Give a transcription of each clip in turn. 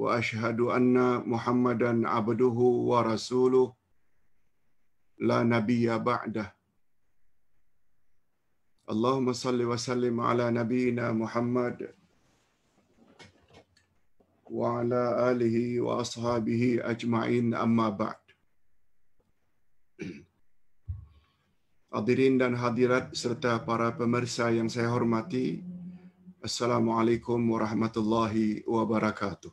wa ashhadu anna Muhammadan abduhu wa rasuluh la nabiyya ba'da Allahumma salli wa sallim ala nabiyyina Muhammad wa ala alihi wa ashabihi ajma'in amma ba'd Hadirin dan hadirat serta para pemirsa yang saya hormati Assalamualaikum warahmatullahi wabarakatuh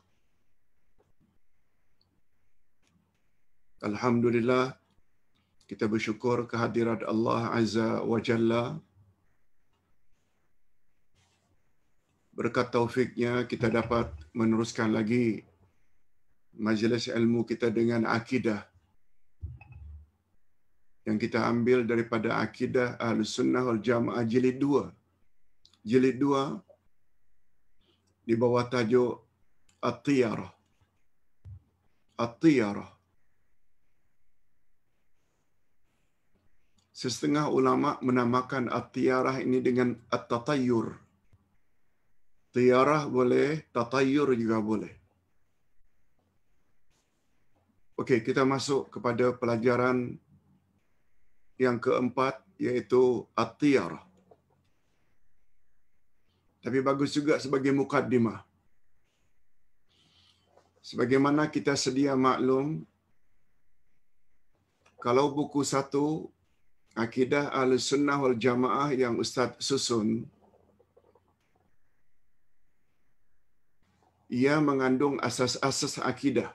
Alhamdulillah kita bersyukur kehadirat Allah Azza wa Jalla. Berkat taufiknya kita dapat meneruskan lagi majlis ilmu kita dengan akidah yang kita ambil daripada akidah Ahlus Sunnah wal Jamaah jilid 2. Jilid 2 di bawah tajuk At-Tiyarah. At-Tiyarah. Sesetengah ulama menamakan at ini dengan at-tatayur. Tiarah boleh, tatayur juga boleh. Okey, kita masuk kepada pelajaran yang keempat iaitu at Tapi bagus juga sebagai mukaddimah. Sebagaimana kita sedia maklum, kalau buku satu akidah Al sunnah wal jamaah yang Ustaz susun ia mengandung asas-asas akidah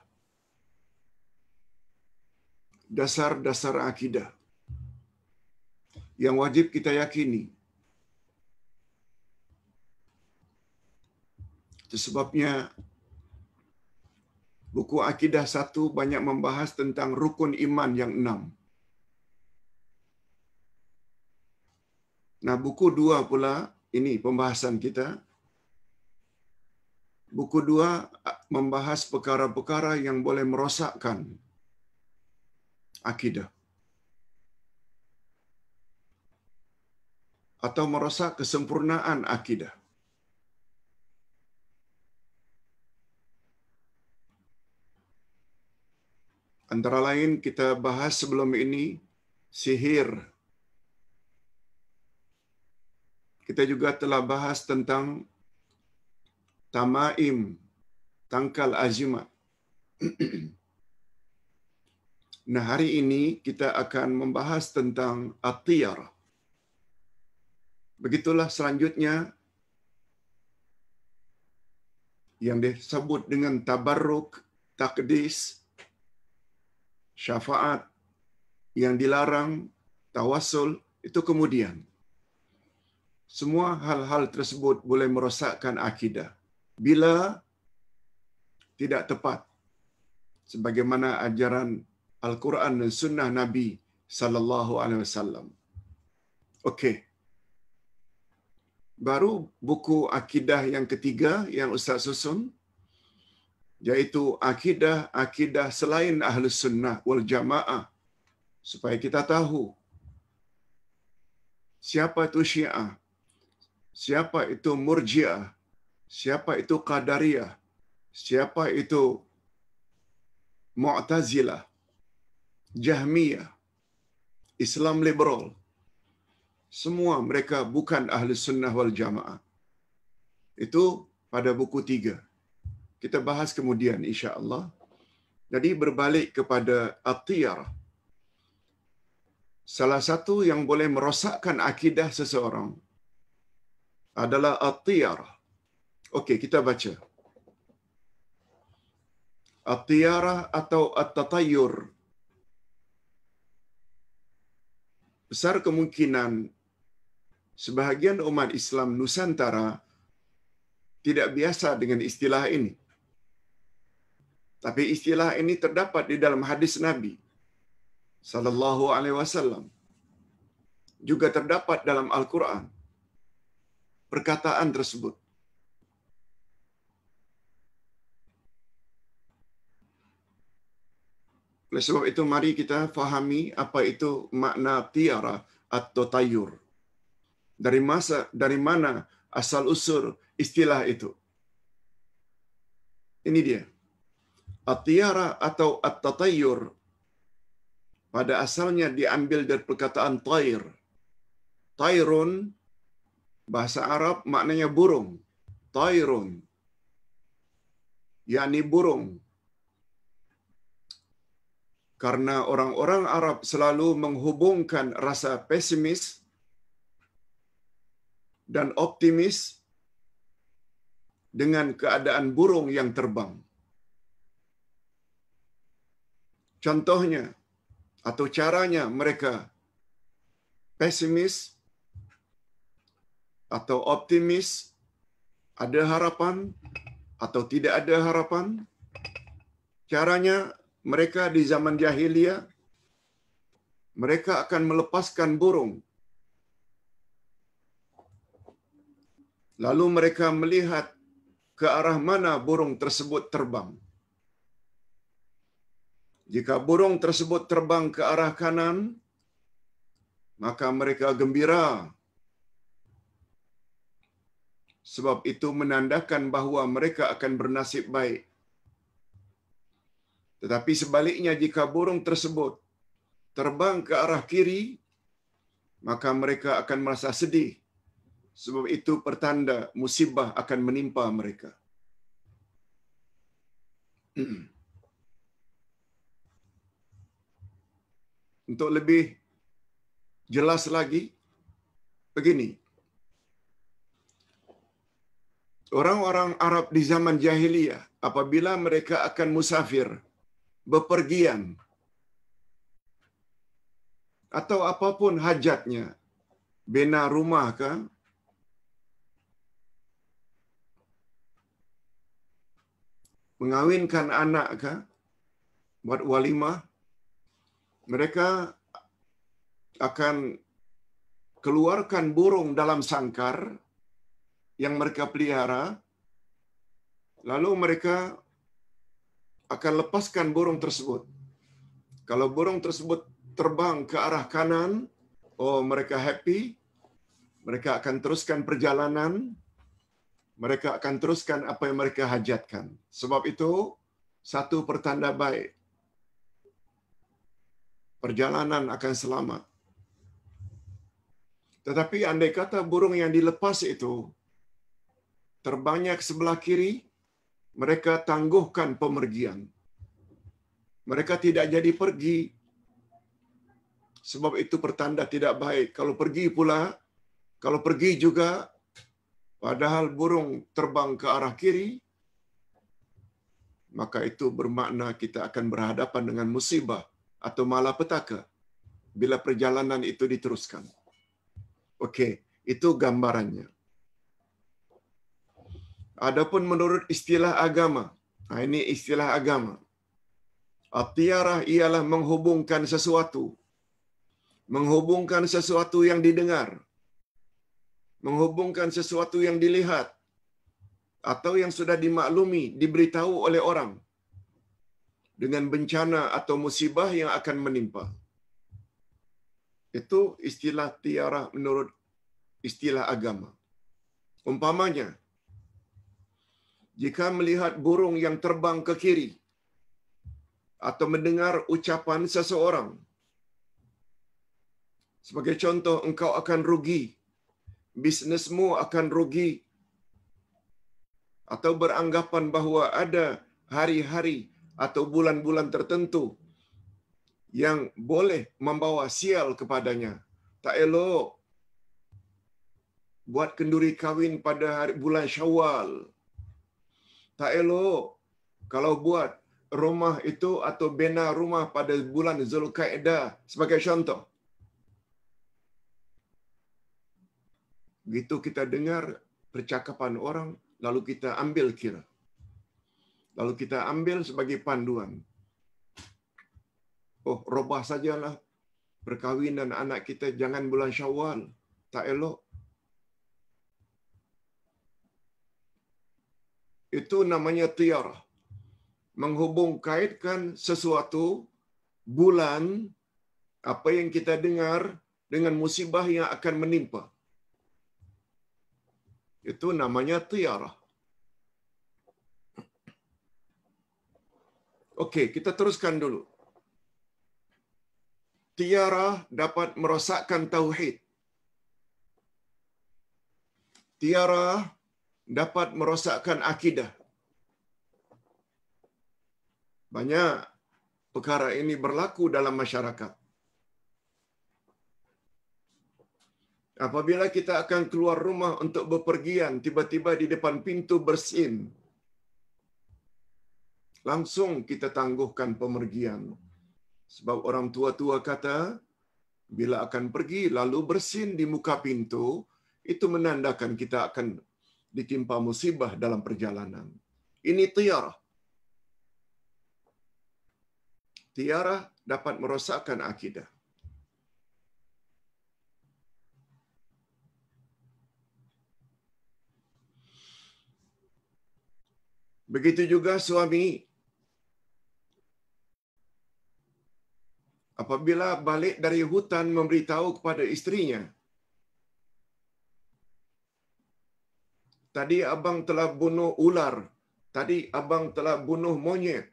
dasar-dasar akidah yang wajib kita yakini sebabnya buku akidah satu banyak membahas tentang rukun iman yang enam Nah, buku dua pula ini pembahasan kita. Buku dua membahas perkara-perkara yang boleh merosakkan akidah atau merosak kesempurnaan akidah. Antara lain kita bahas sebelum ini sihir kita juga telah bahas tentang tamaim tangkal azimat. nah, hari ini kita akan membahas tentang atiyar. Begitulah selanjutnya yang disebut dengan tabarruk, takdis, syafaat yang dilarang, tawasul, itu kemudian semua hal-hal tersebut boleh merosakkan akidah bila tidak tepat sebagaimana ajaran Al-Quran dan sunnah Nabi sallallahu alaihi wasallam. Okey. Baru buku akidah yang ketiga yang Ustaz susun iaitu akidah-akidah selain ahli sunnah wal jamaah supaya kita tahu siapa itu syiah, siapa itu murjiah, siapa itu qadariyah, siapa itu mu'tazilah, jahmiyah, Islam liberal. Semua mereka bukan ahli sunnah wal jamaah. Itu pada buku tiga. Kita bahas kemudian Insya Allah. Jadi berbalik kepada atiyarah. Salah satu yang boleh merosakkan akidah seseorang adalah atiyarah. Okey, kita baca. Atiyarah atau at-tatayur. Besar kemungkinan sebahagian umat Islam Nusantara tidak biasa dengan istilah ini. Tapi istilah ini terdapat di dalam hadis Nabi sallallahu alaihi wasallam. Juga terdapat dalam Al-Qur'an perkataan tersebut. Oleh sebab itu, mari kita fahami apa itu makna tiara atau tayur. Dari masa, dari mana asal usul istilah itu. Ini dia. Atiara atau at pada asalnya diambil dari perkataan tair, Tayrun Bahasa Arab maknanya burung. Tairun. yakni burung. Karena orang-orang Arab selalu menghubungkan rasa pesimis dan optimis dengan keadaan burung yang terbang. Contohnya atau caranya mereka pesimis atau optimis, ada harapan atau tidak ada harapan. Caranya mereka di zaman jahiliyah mereka akan melepaskan burung. Lalu mereka melihat ke arah mana burung tersebut terbang. Jika burung tersebut terbang ke arah kanan, maka mereka gembira sebab itu menandakan bahawa mereka akan bernasib baik. Tetapi sebaliknya jika burung tersebut terbang ke arah kiri, maka mereka akan merasa sedih. Sebab itu pertanda musibah akan menimpa mereka. Untuk lebih jelas lagi, begini. Orang-orang Arab di zaman jahiliyah apabila mereka akan musafir, bepergian, atau apapun hajatnya, bina rumah kah, mengawinkan anak kah, buat walimah, mereka akan keluarkan burung dalam sangkar yang mereka pelihara, lalu mereka akan lepaskan burung tersebut. Kalau burung tersebut terbang ke arah kanan, oh mereka happy, mereka akan teruskan perjalanan, mereka akan teruskan apa yang mereka hajatkan. Sebab itu, satu pertanda baik, perjalanan akan selamat. Tetapi andai kata burung yang dilepas itu Terbangnya ke sebelah kiri, mereka tangguhkan pemergian. Mereka tidak jadi pergi. Sebab itu pertanda tidak baik. Kalau pergi pula, kalau pergi juga, padahal burung terbang ke arah kiri, maka itu bermakna kita akan berhadapan dengan musibah atau malapetaka bila perjalanan itu diteruskan. Okey, itu gambarannya adapun menurut istilah agama. ini istilah agama. Atiyarah ialah menghubungkan sesuatu. Menghubungkan sesuatu yang didengar. Menghubungkan sesuatu yang dilihat. Atau yang sudah dimaklumi, diberitahu oleh orang. Dengan bencana atau musibah yang akan menimpa. Itu istilah tiara menurut istilah agama. Umpamanya, jika melihat burung yang terbang ke kiri atau mendengar ucapan seseorang sebagai contoh engkau akan rugi bisnesmu akan rugi atau beranggapan bahawa ada hari-hari atau bulan-bulan tertentu yang boleh membawa sial kepadanya tak elok buat kenduri kahwin pada hari bulan Syawal tak elok kalau buat rumah itu atau bina rumah pada bulan Zulkaidah sebagai contoh. Begitu kita dengar percakapan orang, lalu kita ambil kira. Lalu kita ambil sebagai panduan. Oh, robah sajalah perkahwinan anak kita jangan bulan syawal. Tak elok. itu namanya tiarah. Menghubungkaitkan sesuatu, bulan, apa yang kita dengar dengan musibah yang akan menimpa. Itu namanya tiarah. Okey, kita teruskan dulu. Tiarah dapat merosakkan tauhid. Tiarah dapat merosakkan akidah. Banyak perkara ini berlaku dalam masyarakat. Apabila kita akan keluar rumah untuk bepergian, tiba-tiba di depan pintu bersin. Langsung kita tangguhkan pemergian. Sebab orang tua-tua kata, bila akan pergi lalu bersin di muka pintu, itu menandakan kita akan ditimpa musibah dalam perjalanan. Ini tiara. tiara dapat merosakkan akidah. Begitu juga suami. Apabila balik dari hutan memberitahu kepada istrinya Tadi abang telah bunuh ular. Tadi abang telah bunuh monyet.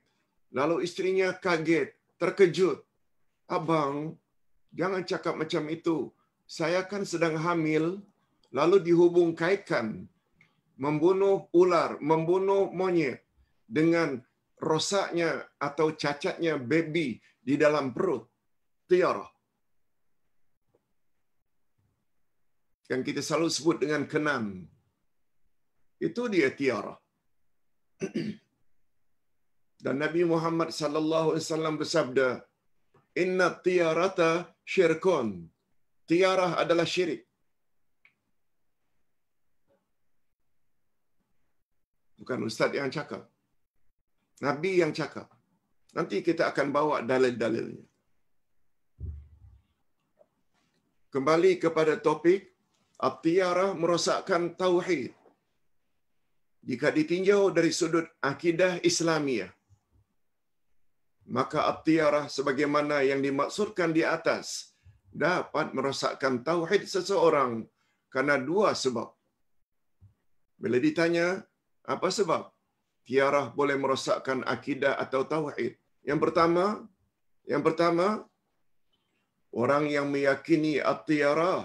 Lalu istrinya kaget, terkejut. Abang, jangan cakap macam itu. Saya kan sedang hamil, lalu dihubung kaitkan. Membunuh ular, membunuh monyet dengan rosaknya atau cacatnya baby di dalam perut. Tiara. Yang kita selalu sebut dengan kenan itu dia tiara dan Nabi Muhammad sallallahu alaihi wasallam bersabda inna tiarata syirkun tiara adalah syirik bukan ustaz yang cakap nabi yang cakap nanti kita akan bawa dalil-dalilnya kembali kepada topik at merosakkan tauhid jika ditinjau dari sudut akidah Islamiah, maka abtiarah sebagaimana yang dimaksudkan di atas dapat merosakkan tauhid seseorang karena dua sebab. Bila ditanya, apa sebab? Tiarah boleh merosakkan akidah atau tauhid. Yang pertama, yang pertama, orang yang meyakini abtiarah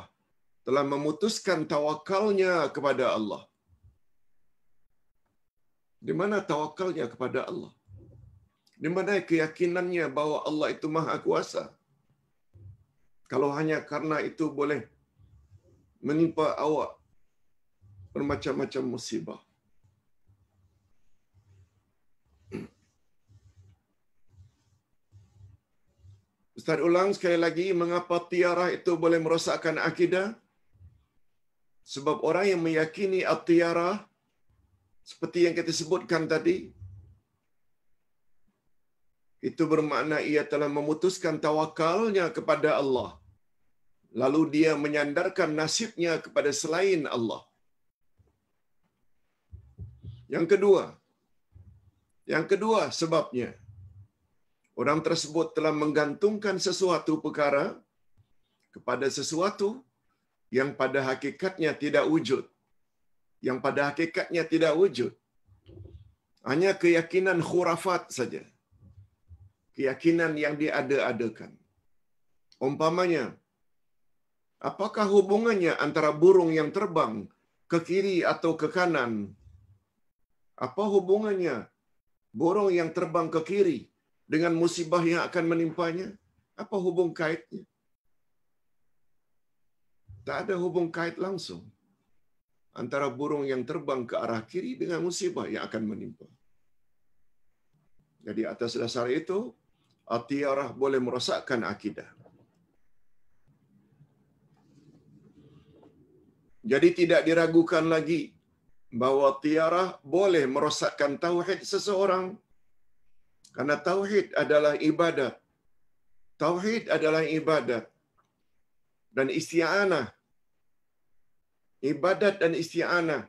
telah memutuskan tawakalnya kepada Allah. Di mana tawakalnya kepada Allah? Di mana keyakinannya bahwa Allah itu maha kuasa? Kalau hanya karena itu boleh menimpa awak bermacam-macam musibah. Ustaz ulang sekali lagi, mengapa tiara itu boleh merosakkan akidah? Sebab orang yang meyakini at-tiarah seperti yang kita sebutkan tadi itu bermakna ia telah memutuskan tawakalnya kepada Allah lalu dia menyandarkan nasibnya kepada selain Allah yang kedua yang kedua sebabnya orang tersebut telah menggantungkan sesuatu perkara kepada sesuatu yang pada hakikatnya tidak wujud yang pada hakikatnya tidak wujud. Hanya keyakinan khurafat saja. Keyakinan yang diada-adakan. Umpamanya, apakah hubungannya antara burung yang terbang ke kiri atau ke kanan? Apa hubungannya burung yang terbang ke kiri dengan musibah yang akan menimpanya? Apa hubung kaitnya? Tak ada hubung kait langsung antara burung yang terbang ke arah kiri dengan musibah yang akan menimpa. Jadi atas dasar itu, atiarah boleh merosakkan akidah. Jadi tidak diragukan lagi bahawa tiarah boleh merosakkan tauhid seseorang. Karena tauhid adalah ibadat. Tauhid adalah ibadat. Dan isti'anah ibadat dan isti'anah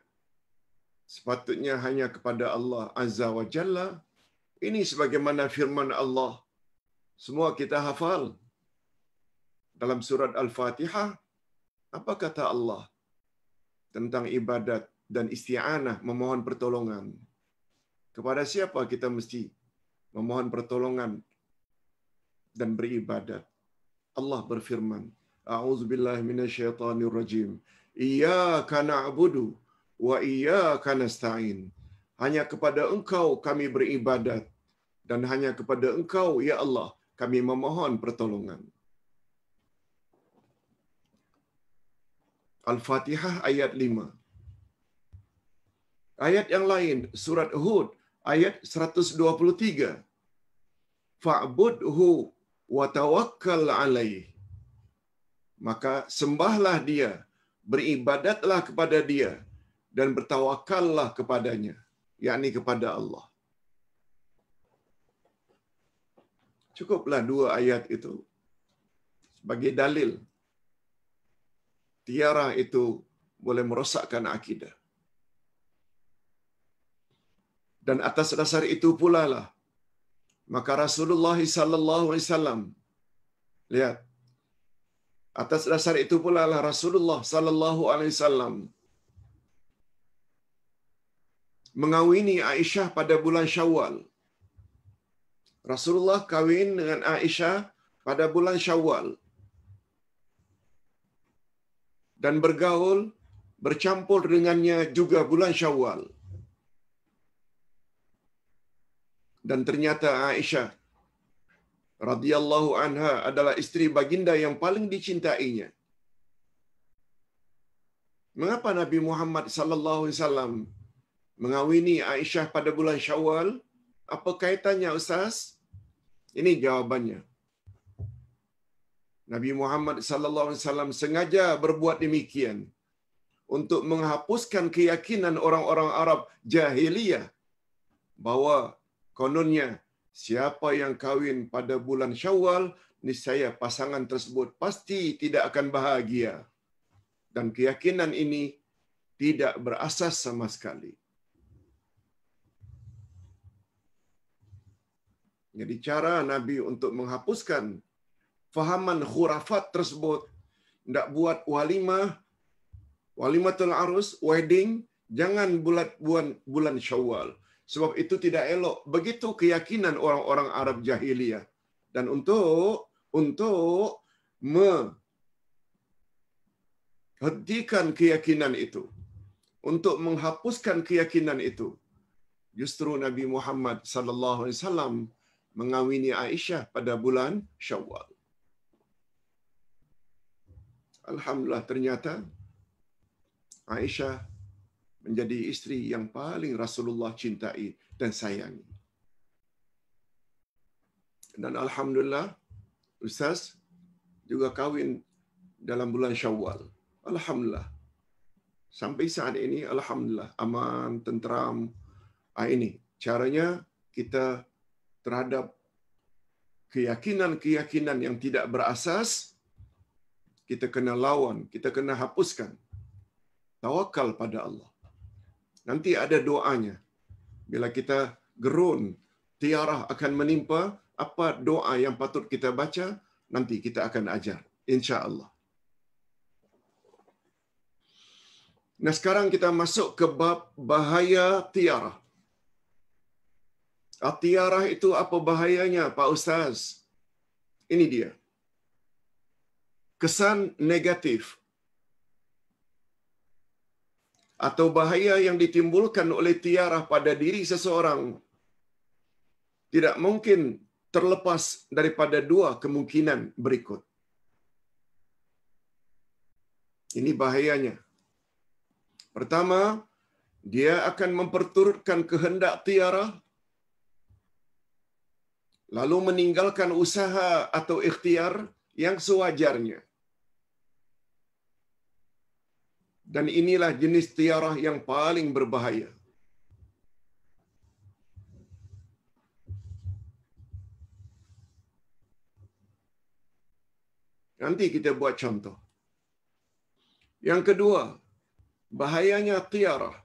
sepatutnya hanya kepada Allah Azza wa Jalla. Ini sebagaimana firman Allah. Semua kita hafal dalam surat Al-Fatihah. Apa kata Allah tentang ibadat dan isti'anah memohon pertolongan? Kepada siapa kita mesti memohon pertolongan dan beribadat? Allah berfirman, A'udzubillahiminasyaitanirrajim. rajim. Iyaka na'budu wa iyaka nasta'in. Hanya kepada engkau kami beribadat dan hanya kepada engkau, Ya Allah, kami memohon pertolongan. Al-Fatihah ayat 5. Ayat yang lain, surat Hud ayat 123. Fa'budhu wa tawakkal alaih. Maka sembahlah dia beribadatlah kepada dia dan bertawakallah kepadanya yakni kepada Allah cukuplah dua ayat itu sebagai dalil tiara itu boleh merosakkan akidah dan atas dasar itu pula lah maka Rasulullah sallallahu alaihi wasallam lihat Atas dasar itu pula lah Rasulullah sallallahu alaihi wasallam mengawini Aisyah pada bulan Syawal. Rasulullah kawin dengan Aisyah pada bulan Syawal dan bergaul bercampur dengannya juga bulan Syawal. Dan ternyata Aisyah radhiyallahu anha adalah istri baginda yang paling dicintainya. Mengapa Nabi Muhammad sallallahu alaihi wasallam mengawini Aisyah pada bulan Syawal? Apa kaitannya Ustaz? Ini jawabannya. Nabi Muhammad sallallahu alaihi wasallam sengaja berbuat demikian untuk menghapuskan keyakinan orang-orang Arab jahiliyah bahwa kononnya Siapa yang kawin pada bulan Syawal, niscaya pasangan tersebut pasti tidak akan bahagia. Dan keyakinan ini tidak berasas sama sekali. Jadi cara Nabi untuk menghapuskan fahaman khurafat tersebut, tidak buat walimah, walimatul arus, wedding, jangan bulat bulan syawal sebab itu tidak elok. Begitu keyakinan orang-orang Arab jahiliyah. Dan untuk untuk menghentikan keyakinan itu, untuk menghapuskan keyakinan itu, justru Nabi Muhammad sallallahu alaihi wasallam mengawini Aisyah pada bulan Syawal. Alhamdulillah ternyata Aisyah menjadi istri yang paling Rasulullah cintai dan sayangi. Dan Alhamdulillah, Ustaz juga kahwin dalam bulan Syawal. Alhamdulillah. Sampai saat ini, Alhamdulillah, aman, tenteram. Ah, ini caranya kita terhadap keyakinan-keyakinan yang tidak berasas, kita kena lawan, kita kena hapuskan. Tawakal pada Allah. Nanti ada doanya. Bila kita gerun, tiarah akan menimpa apa doa yang patut kita baca, nanti kita akan ajar. InsyaAllah. Nah sekarang kita masuk ke bab bahaya tiarah. Ah, tiarah itu apa bahayanya Pak Ustaz? Ini dia. Kesan negatif atau bahaya yang ditimbulkan oleh tiarah pada diri seseorang tidak mungkin terlepas daripada dua kemungkinan berikut. Ini bahayanya. Pertama, dia akan memperturutkan kehendak tiara lalu meninggalkan usaha atau ikhtiar yang sewajarnya. Dan inilah jenis tiarah yang paling berbahaya. Nanti kita buat contoh. Yang kedua, bahayanya tiarah.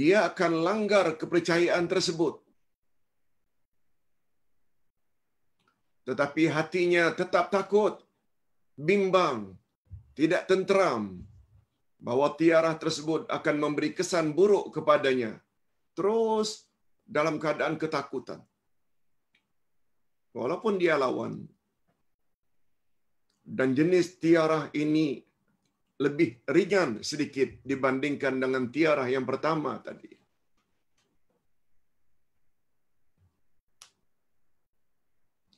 Dia akan langgar kepercayaan tersebut. Tetapi hatinya tetap takut, bimbang, tidak tenteram bahwa tiarah tersebut akan memberi kesan buruk kepadanya terus dalam keadaan ketakutan walaupun dia lawan dan jenis tiarah ini lebih ringan sedikit dibandingkan dengan tiarah yang pertama tadi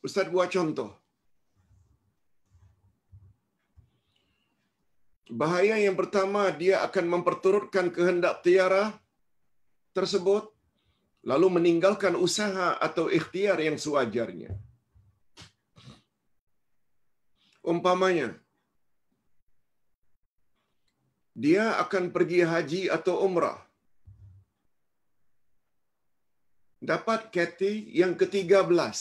Ustaz buat contoh Bahaya yang pertama, dia akan memperturutkan kehendak tiara tersebut, lalu meninggalkan usaha atau ikhtiar yang sewajarnya. Umpamanya, dia akan pergi haji atau umrah. Dapat keti yang ke-13.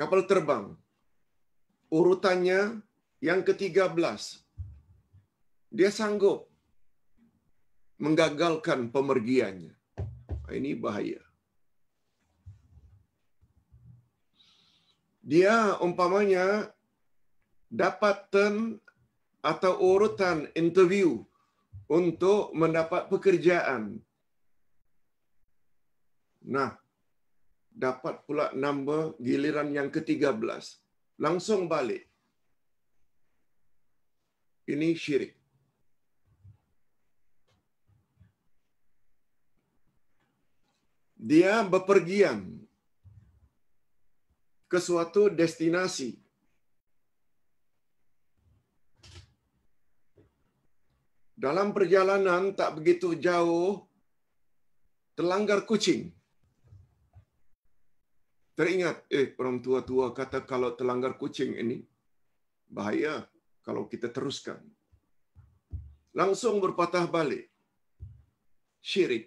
Kapal terbang. Urutannya yang ketiga belas, dia sanggup menggagalkan pemergiannya. Ah, ini bahaya. Dia umpamanya dapat term atau urutan interview untuk mendapat pekerjaan. Nah, dapat pula nombor giliran yang ke-13. Langsung balik ini syirik. Dia bepergian ke suatu destinasi dalam perjalanan tak begitu jauh terlanggar kucing teringat eh orang tua-tua kata kalau terlanggar kucing ini bahaya kalau kita teruskan. Langsung berpatah balik. Syirik.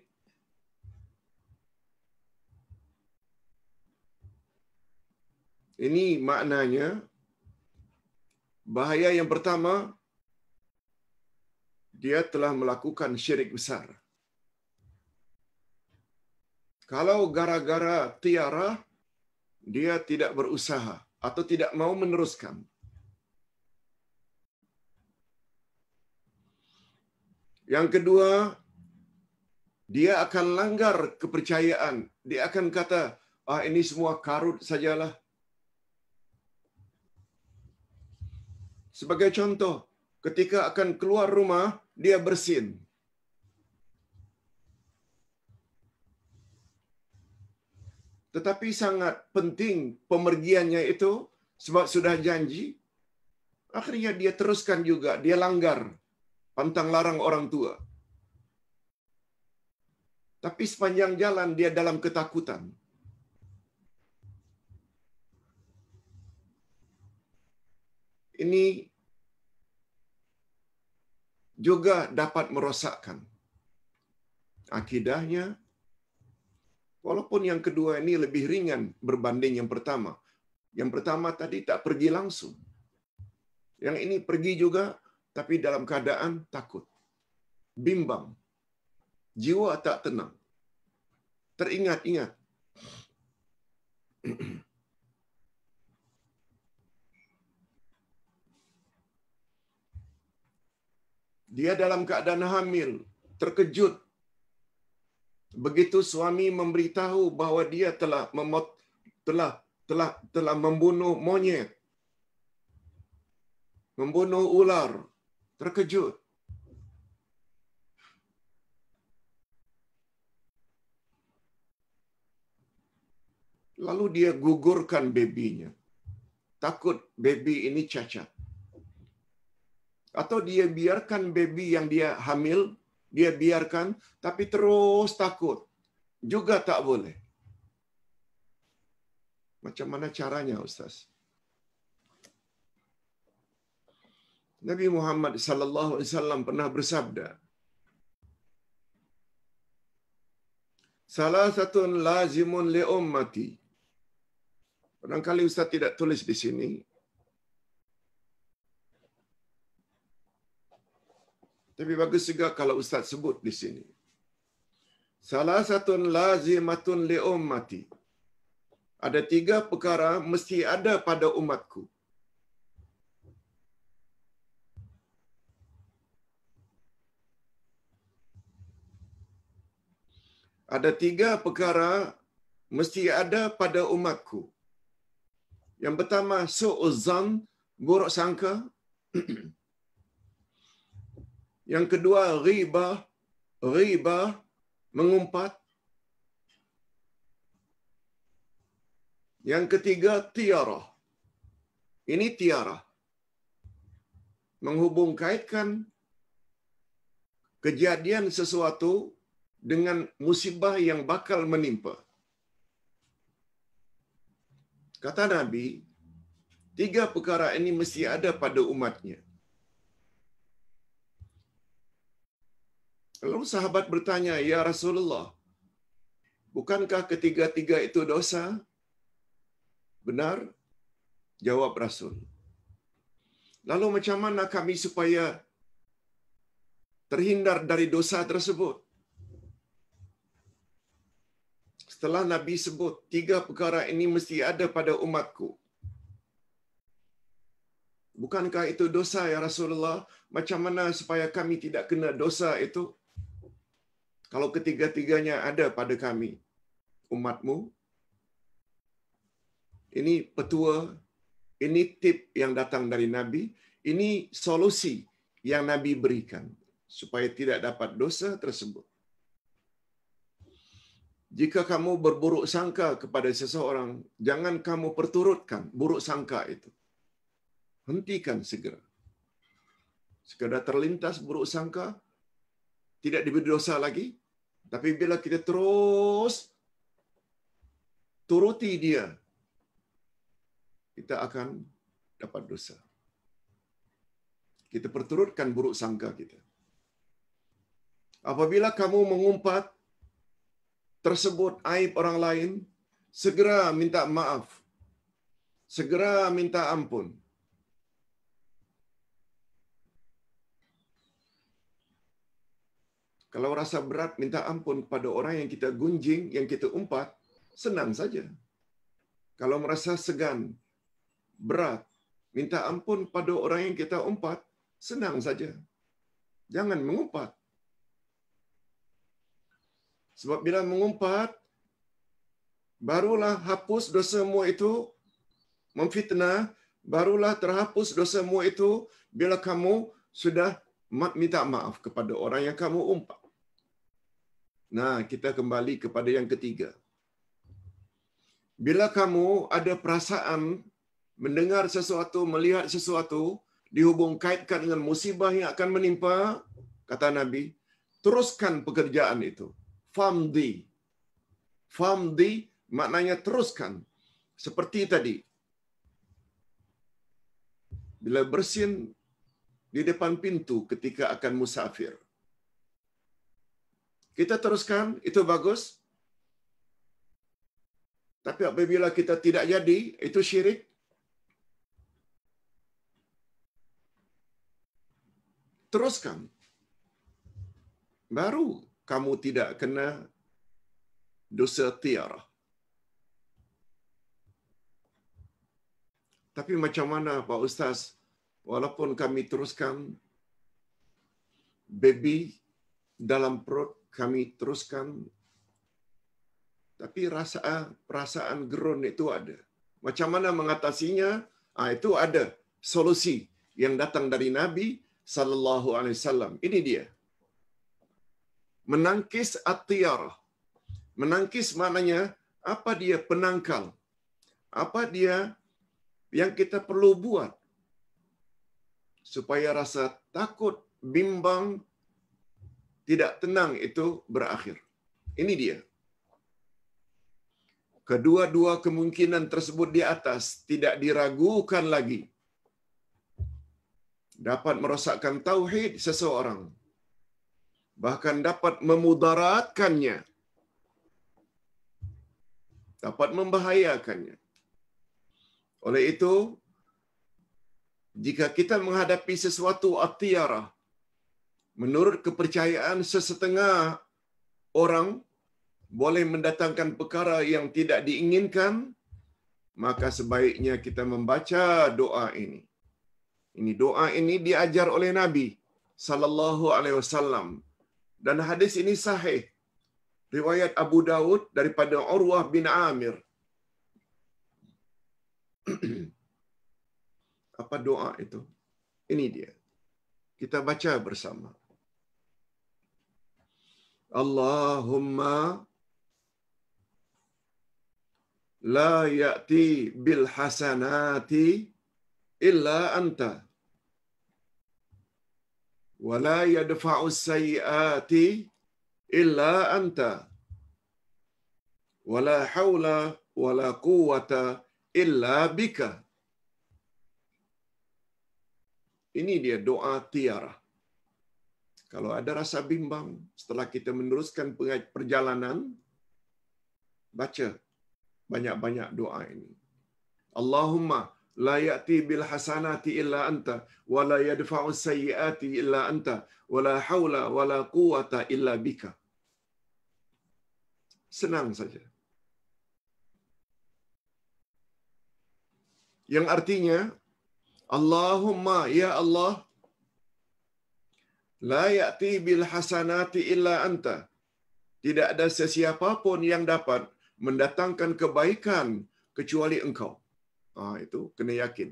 Ini maknanya bahaya yang pertama dia telah melakukan syirik besar. Kalau gara-gara tiara dia tidak berusaha atau tidak mau meneruskan, Yang kedua, dia akan langgar kepercayaan. Dia akan kata, ah ini semua karut sajalah. Sebagai contoh, ketika akan keluar rumah, dia bersin. Tetapi sangat penting pemergiannya itu sebab sudah janji. Akhirnya dia teruskan juga, dia langgar pantang larang orang tua. Tapi sepanjang jalan dia dalam ketakutan. Ini juga dapat merosakkan akidahnya. Walaupun yang kedua ini lebih ringan berbanding yang pertama. Yang pertama tadi tak pergi langsung. Yang ini pergi juga tapi dalam keadaan takut, bimbang, jiwa tak tenang, teringat-ingat. Dia dalam keadaan hamil, terkejut. Begitu suami memberitahu bahawa dia telah memot, telah telah telah membunuh monyet, membunuh ular, terkejut. Lalu dia gugurkan babynya. Takut baby ini cacat. Atau dia biarkan baby yang dia hamil, dia biarkan tapi terus takut. Juga tak boleh. Macam mana caranya, Ustaz? Nabi Muhammad sallallahu alaihi wasallam pernah bersabda Salah satu lazimun li ummati. Barangkali ustaz tidak tulis di sini. Tapi bagus juga kalau ustaz sebut di sini. Salah satu lazimatun li ummati. Ada tiga perkara mesti ada pada umatku. ada tiga perkara mesti ada pada umatku. Yang pertama, su'uzan, buruk sangka. Yang kedua, riba, riba, mengumpat. Yang ketiga, tiara. Ini tiara. Menghubungkaitkan kejadian sesuatu dengan musibah yang bakal menimpa. Kata Nabi, tiga perkara ini mesti ada pada umatnya. Lalu sahabat bertanya, Ya Rasulullah, bukankah ketiga-tiga itu dosa? Benar? Jawab Rasul. Lalu macam mana kami supaya terhindar dari dosa tersebut? setelah Nabi sebut tiga perkara ini mesti ada pada umatku. Bukankah itu dosa ya Rasulullah? Macam mana supaya kami tidak kena dosa itu? Kalau ketiga-tiganya ada pada kami, umatmu. Ini petua, ini tip yang datang dari Nabi, ini solusi yang Nabi berikan supaya tidak dapat dosa tersebut jika kamu berburuk sangka kepada seseorang, jangan kamu perturutkan buruk sangka itu. Hentikan segera. Sekadar terlintas buruk sangka, tidak diberi dosa lagi. Tapi bila kita terus turuti dia, kita akan dapat dosa. Kita perturutkan buruk sangka kita. Apabila kamu mengumpat, tersebut aib orang lain, segera minta maaf. Segera minta ampun. Kalau rasa berat minta ampun kepada orang yang kita gunjing, yang kita umpat, senang saja. Kalau merasa segan, berat, minta ampun pada orang yang kita umpat, senang saja. Jangan mengumpat. Sebab bila mengumpat, barulah hapus dosa mu itu, memfitnah, barulah terhapus dosa mu itu bila kamu sudah minta maaf kepada orang yang kamu umpat. Nah, kita kembali kepada yang ketiga. Bila kamu ada perasaan mendengar sesuatu, melihat sesuatu, dihubung kaitkan dengan musibah yang akan menimpa, kata Nabi, teruskan pekerjaan itu famdi. Famdi maknanya teruskan. Seperti tadi. Bila bersin di depan pintu ketika akan musafir. Kita teruskan, itu bagus. Tapi apabila kita tidak jadi, itu syirik. Teruskan. Baru kamu tidak kena dosa tiara. Tapi macam mana Pak Ustaz, walaupun kami teruskan baby dalam perut kami teruskan tapi rasa perasaan gerun itu ada. Macam mana mengatasinya? Ah itu ada solusi yang datang dari Nabi sallallahu alaihi wasallam. Ini dia. Menangkis at Menangkis maknanya apa dia penangkal? Apa dia yang kita perlu buat supaya rasa takut, bimbang, tidak tenang itu berakhir. Ini dia. Kedua-dua kemungkinan tersebut di atas tidak diragukan lagi. Dapat merosakkan tauhid seseorang bahkan dapat memudaratkannya dapat membahayakannya oleh itu jika kita menghadapi sesuatu atiyarah menurut kepercayaan sesetengah orang boleh mendatangkan perkara yang tidak diinginkan maka sebaiknya kita membaca doa ini ini doa ini diajar oleh nabi sallallahu alaihi wasallam dan hadis ini sahih riwayat Abu Daud daripada Urwah bin Amir apa doa itu ini dia kita baca bersama Allahumma la ya'ti bil hasanati illa anta ولا يدفع السيئات إلا أنت ولا حول ولا قوة إلا بك Ini dia doa tiara. Kalau ada rasa bimbang setelah kita meneruskan perjalanan, baca banyak-banyak doa ini. Allahumma la ya'ti bil hasanati illa anta wa la yadfa'u sayyiati illa anta wa la haula wa la quwata illa bika senang saja yang artinya Allahumma ya Allah la ya'ti bil hasanati illa anta tidak ada sesiapa pun yang dapat mendatangkan kebaikan kecuali engkau Ah itu kena yakin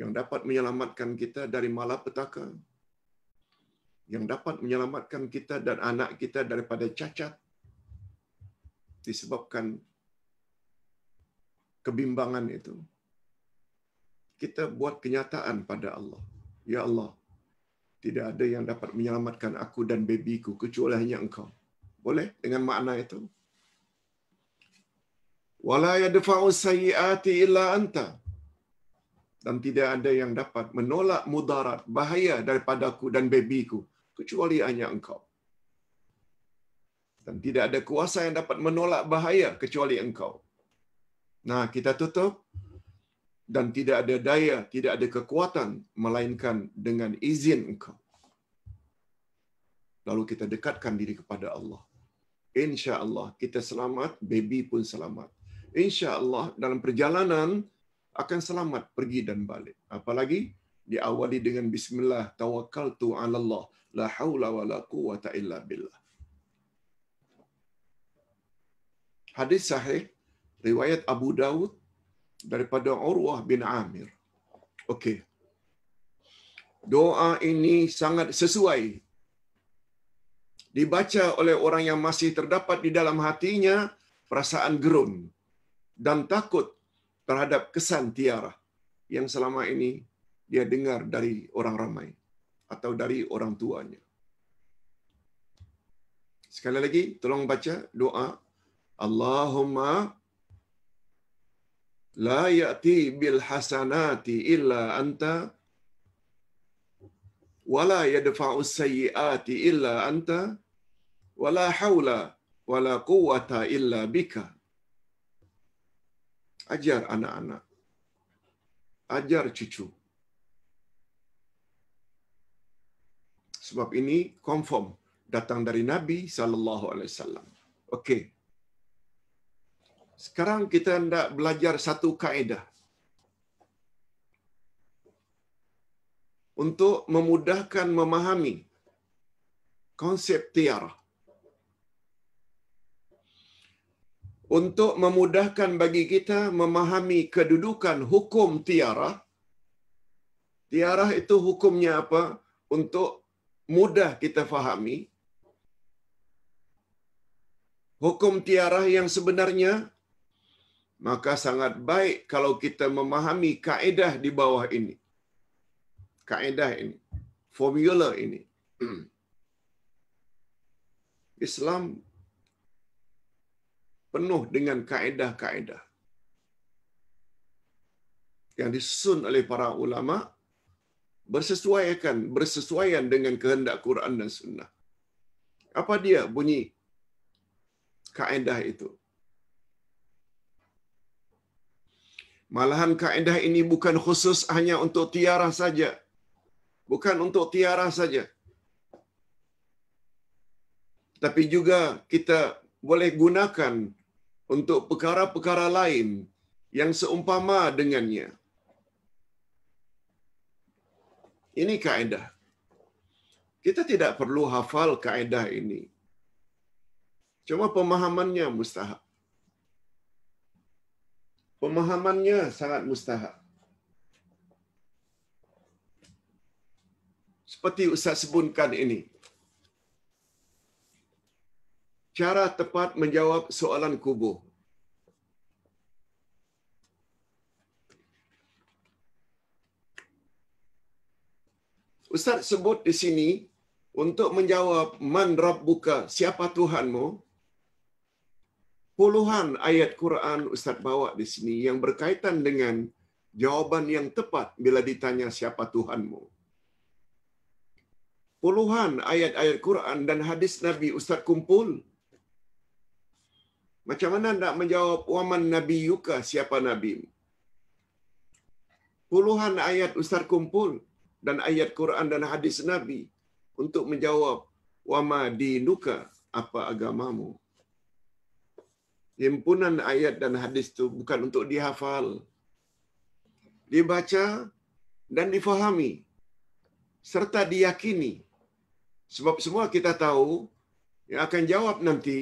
yang dapat menyelamatkan kita dari malapetaka yang dapat menyelamatkan kita dan anak kita daripada cacat disebabkan kebimbangan itu kita buat kenyataan pada Allah ya Allah tidak ada yang dapat menyelamatkan aku dan babyku kecuali hanya engkau boleh dengan makna itu wala yadfa'u sayyiati illa anta dan tidak ada yang dapat menolak mudarat bahaya daripadaku dan bebiku kecuali hanya engkau dan tidak ada kuasa yang dapat menolak bahaya kecuali engkau nah kita tutup dan tidak ada daya tidak ada kekuatan melainkan dengan izin engkau lalu kita dekatkan diri kepada Allah insyaallah kita selamat baby pun selamat insya Allah dalam perjalanan akan selamat pergi dan balik. Apalagi diawali dengan bismillah tawakkaltu 'ala Allah la haula wala quwata illa billah. Hadis sahih riwayat Abu Dawud daripada Urwah bin Amir. Okey. Doa ini sangat sesuai dibaca oleh orang yang masih terdapat di dalam hatinya perasaan gerun dan takut terhadap kesan tiara yang selama ini dia dengar dari orang ramai atau dari orang tuanya. Sekali lagi, tolong baca doa. Allahumma la ya'ti bil hasanati illa anta wa la yadfa'u sayyiati illa anta wa la hawla wa la quwata illa bika ajar anak-anak, ajar cucu. Sebab ini confirm datang dari Nabi Sallallahu Alaihi Wasallam. Okey. Sekarang kita hendak belajar satu kaedah untuk memudahkan memahami konsep tiarah. untuk memudahkan bagi kita memahami kedudukan hukum tiarah, tiarah itu hukumnya apa? Untuk mudah kita fahami. Hukum tiarah yang sebenarnya, maka sangat baik kalau kita memahami kaedah di bawah ini. Kaedah ini. Formula ini. Islam penuh dengan kaedah-kaedah yang disusun oleh para ulama bersesuaikan bersesuaian dengan kehendak Quran dan sunnah. Apa dia bunyi kaedah itu? Malahan kaedah ini bukan khusus hanya untuk tiara saja. Bukan untuk tiara saja. Tapi juga kita boleh gunakan untuk perkara-perkara lain yang seumpama dengannya. Ini kaedah. Kita tidak perlu hafal kaedah ini. Cuma pemahamannya mustahak. Pemahamannya sangat mustahak. Seperti Ustaz sebutkan ini, cara tepat menjawab soalan kubur. Ustaz sebut di sini untuk menjawab man rabbuka siapa Tuhanmu puluhan ayat Quran Ustaz bawa di sini yang berkaitan dengan jawaban yang tepat bila ditanya siapa Tuhanmu puluhan ayat-ayat Quran dan hadis Nabi Ustaz kumpul macam mana nak menjawab waman nabi yuka siapa nabi? Puluhan ayat ustaz kumpul dan ayat Quran dan hadis nabi untuk menjawab wama dinuka apa agamamu? Himpunan ayat dan hadis itu bukan untuk dihafal. Dibaca dan difahami serta diyakini. Sebab semua kita tahu yang akan jawab nanti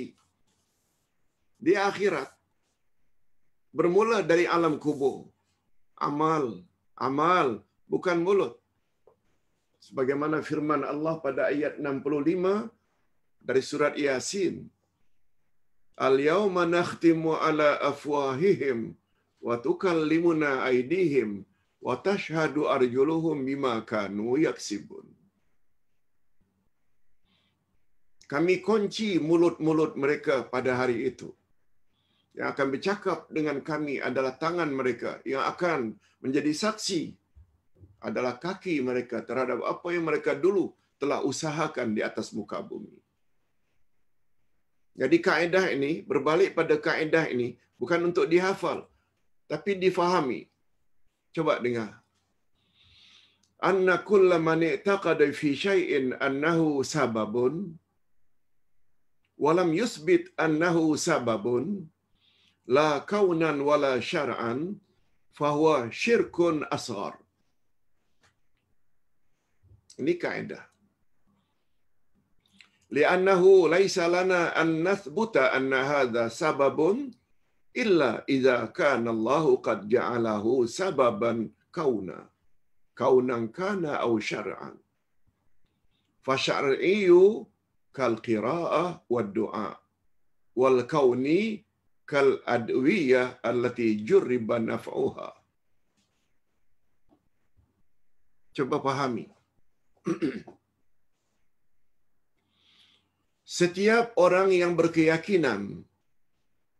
di akhirat bermula dari alam kubur. Amal, amal bukan mulut. Sebagaimana firman Allah pada ayat 65 dari surat Yasin. Al-yawma nakhtimu ala afwahihim wa tukallimuna aidihim wa tashhadu arjuluhum bima kanu yaksibun. Kami kunci mulut-mulut mereka pada hari itu yang akan bercakap dengan kami adalah tangan mereka yang akan menjadi saksi adalah kaki mereka terhadap apa yang mereka dulu telah usahakan di atas muka bumi. Jadi kaedah ini, berbalik pada kaedah ini, bukan untuk dihafal, tapi difahami. Coba dengar. Anna kulla man i'taqada fi syai'in annahu sababun, walam yusbit annahu sababun, لا كونا ولا شرعا فهو شرك أصغر ini kaidah لأنه ليس لنا أن نثبت أن هذا سبب إلا إذا كان الله قد جعله سببا كونا كونا كان أو شرعا فشرعي كالقراءة والدعاء والكوني kal adwiyah allati jurriba naf'uha coba pahami setiap orang yang berkeyakinan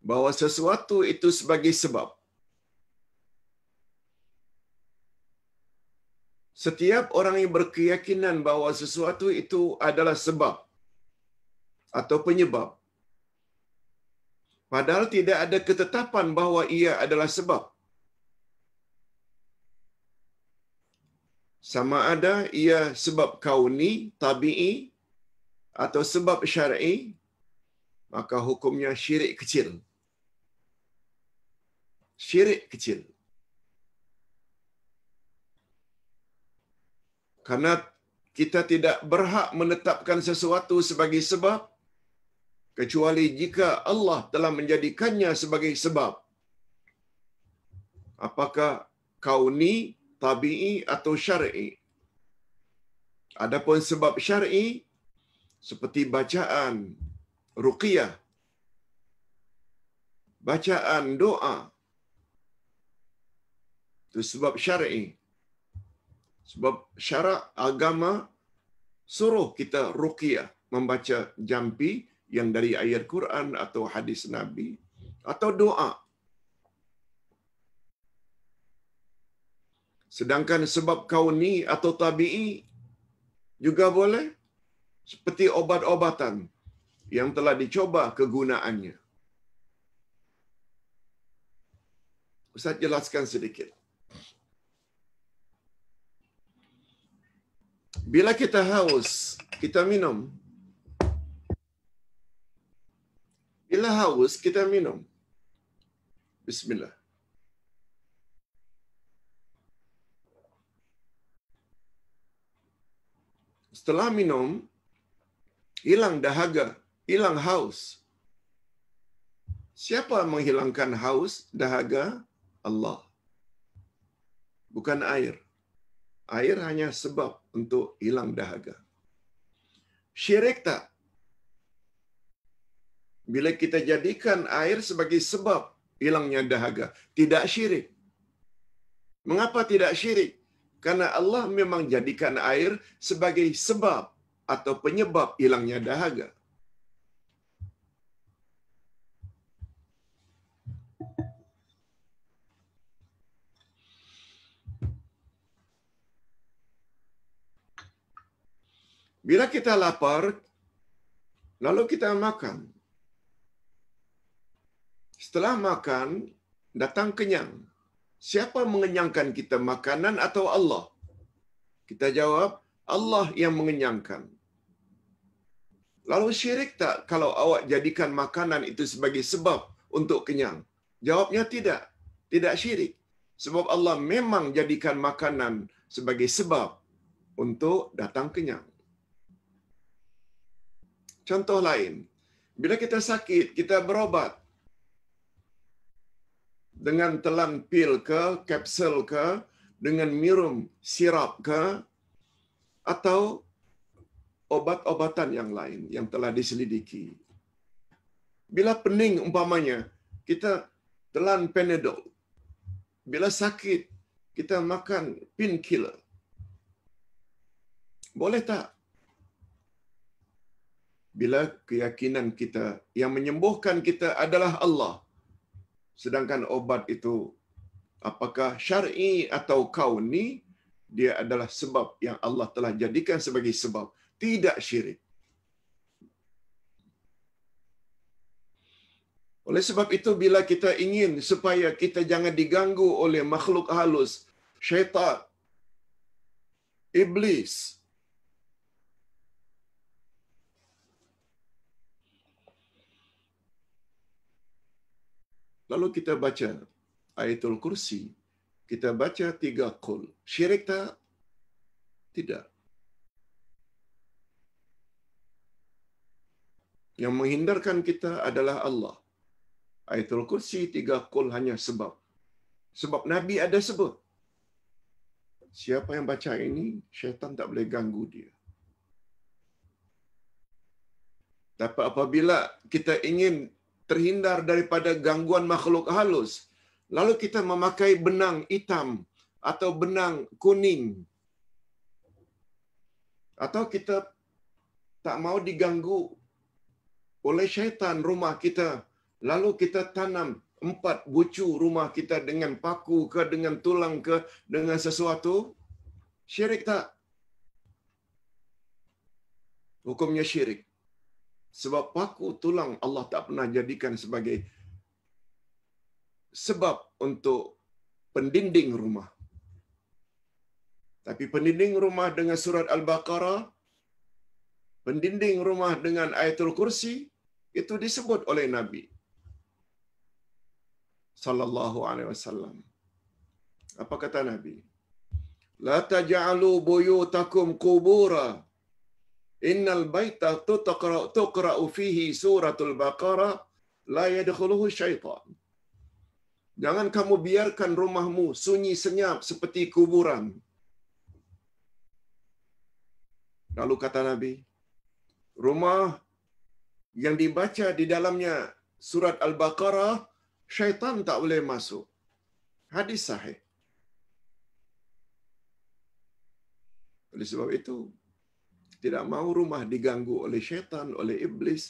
bahawa sesuatu itu sebagai sebab setiap orang yang berkeyakinan bahawa sesuatu itu adalah sebab atau penyebab Padahal tidak ada ketetapan bahawa ia adalah sebab. Sama ada ia sebab kauni, tabi'i atau sebab syar'i, maka hukumnya syirik kecil. Syirik kecil. Karena kita tidak berhak menetapkan sesuatu sebagai sebab kecuali jika Allah telah menjadikannya sebagai sebab. Apakah kauni, tabi'i atau syar'i? Adapun sebab syar'i seperti bacaan ruqyah, bacaan doa. Itu sebab syar'i. Sebab syarak agama suruh kita ruqyah, membaca jampi yang dari ayat Quran atau hadis Nabi atau doa. Sedangkan sebab kau ni atau tabi'i juga boleh seperti obat-obatan yang telah dicoba kegunaannya. Ustaz jelaskan sedikit. Bila kita haus, kita minum, Bila haus kita minum. Bismillah. Setelah minum hilang dahaga, hilang haus. Siapa menghilangkan haus, dahaga? Allah. Bukan air. Air hanya sebab untuk hilang dahaga. Syirik tak? bila kita jadikan air sebagai sebab hilangnya dahaga. Tidak syirik. Mengapa tidak syirik? Karena Allah memang jadikan air sebagai sebab atau penyebab hilangnya dahaga. Bila kita lapar, lalu kita makan setelah makan datang kenyang. Siapa mengenyangkan kita makanan atau Allah? Kita jawab Allah yang mengenyangkan. Lalu syirik tak kalau awak jadikan makanan itu sebagai sebab untuk kenyang? Jawabnya tidak. Tidak syirik. Sebab Allah memang jadikan makanan sebagai sebab untuk datang kenyang. Contoh lain. Bila kita sakit, kita berobat dengan telan pil ke, kapsul ke, dengan mirum sirap ke, atau obat-obatan yang lain yang telah diselidiki. Bila pening umpamanya, kita telan Panadol. Bila sakit, kita makan painkiller. Boleh tak? Bila keyakinan kita yang menyembuhkan kita adalah Allah – sedangkan obat itu apakah syar'i atau kauni dia adalah sebab yang Allah telah jadikan sebagai sebab tidak syirik oleh sebab itu bila kita ingin supaya kita jangan diganggu oleh makhluk halus syaitan iblis Lalu kita baca ayatul kursi. Kita baca tiga kul. Syirik tak? Tidak. Yang menghindarkan kita adalah Allah. Ayatul kursi tiga kul hanya sebab. Sebab Nabi ada sebut. Siapa yang baca ini, syaitan tak boleh ganggu dia. Tapi apabila kita ingin terhindar daripada gangguan makhluk halus. Lalu kita memakai benang hitam atau benang kuning. Atau kita tak mau diganggu oleh syaitan rumah kita. Lalu kita tanam empat bucu rumah kita dengan paku ke, dengan tulang ke, dengan sesuatu. Syirik tak? Hukumnya syirik. Sebab paku tulang Allah tak pernah jadikan sebagai sebab untuk pendinding rumah. Tapi pendinding rumah dengan surat Al-Baqarah, pendinding rumah dengan ayatul kursi, itu disebut oleh Nabi. Sallallahu alaihi wasallam. Apa kata Nabi? La taj'alu buyutakum kubura Innal baita tuqra tuqra fihi suratul baqarah la yadkhuluhu syaitan. Jangan kamu biarkan rumahmu sunyi senyap seperti kuburan. Lalu kata Nabi, rumah yang dibaca di dalamnya surat Al-Baqarah, syaitan tak boleh masuk. Hadis sahih. Oleh sebab itu, tidak mau rumah diganggu oleh syaitan, oleh iblis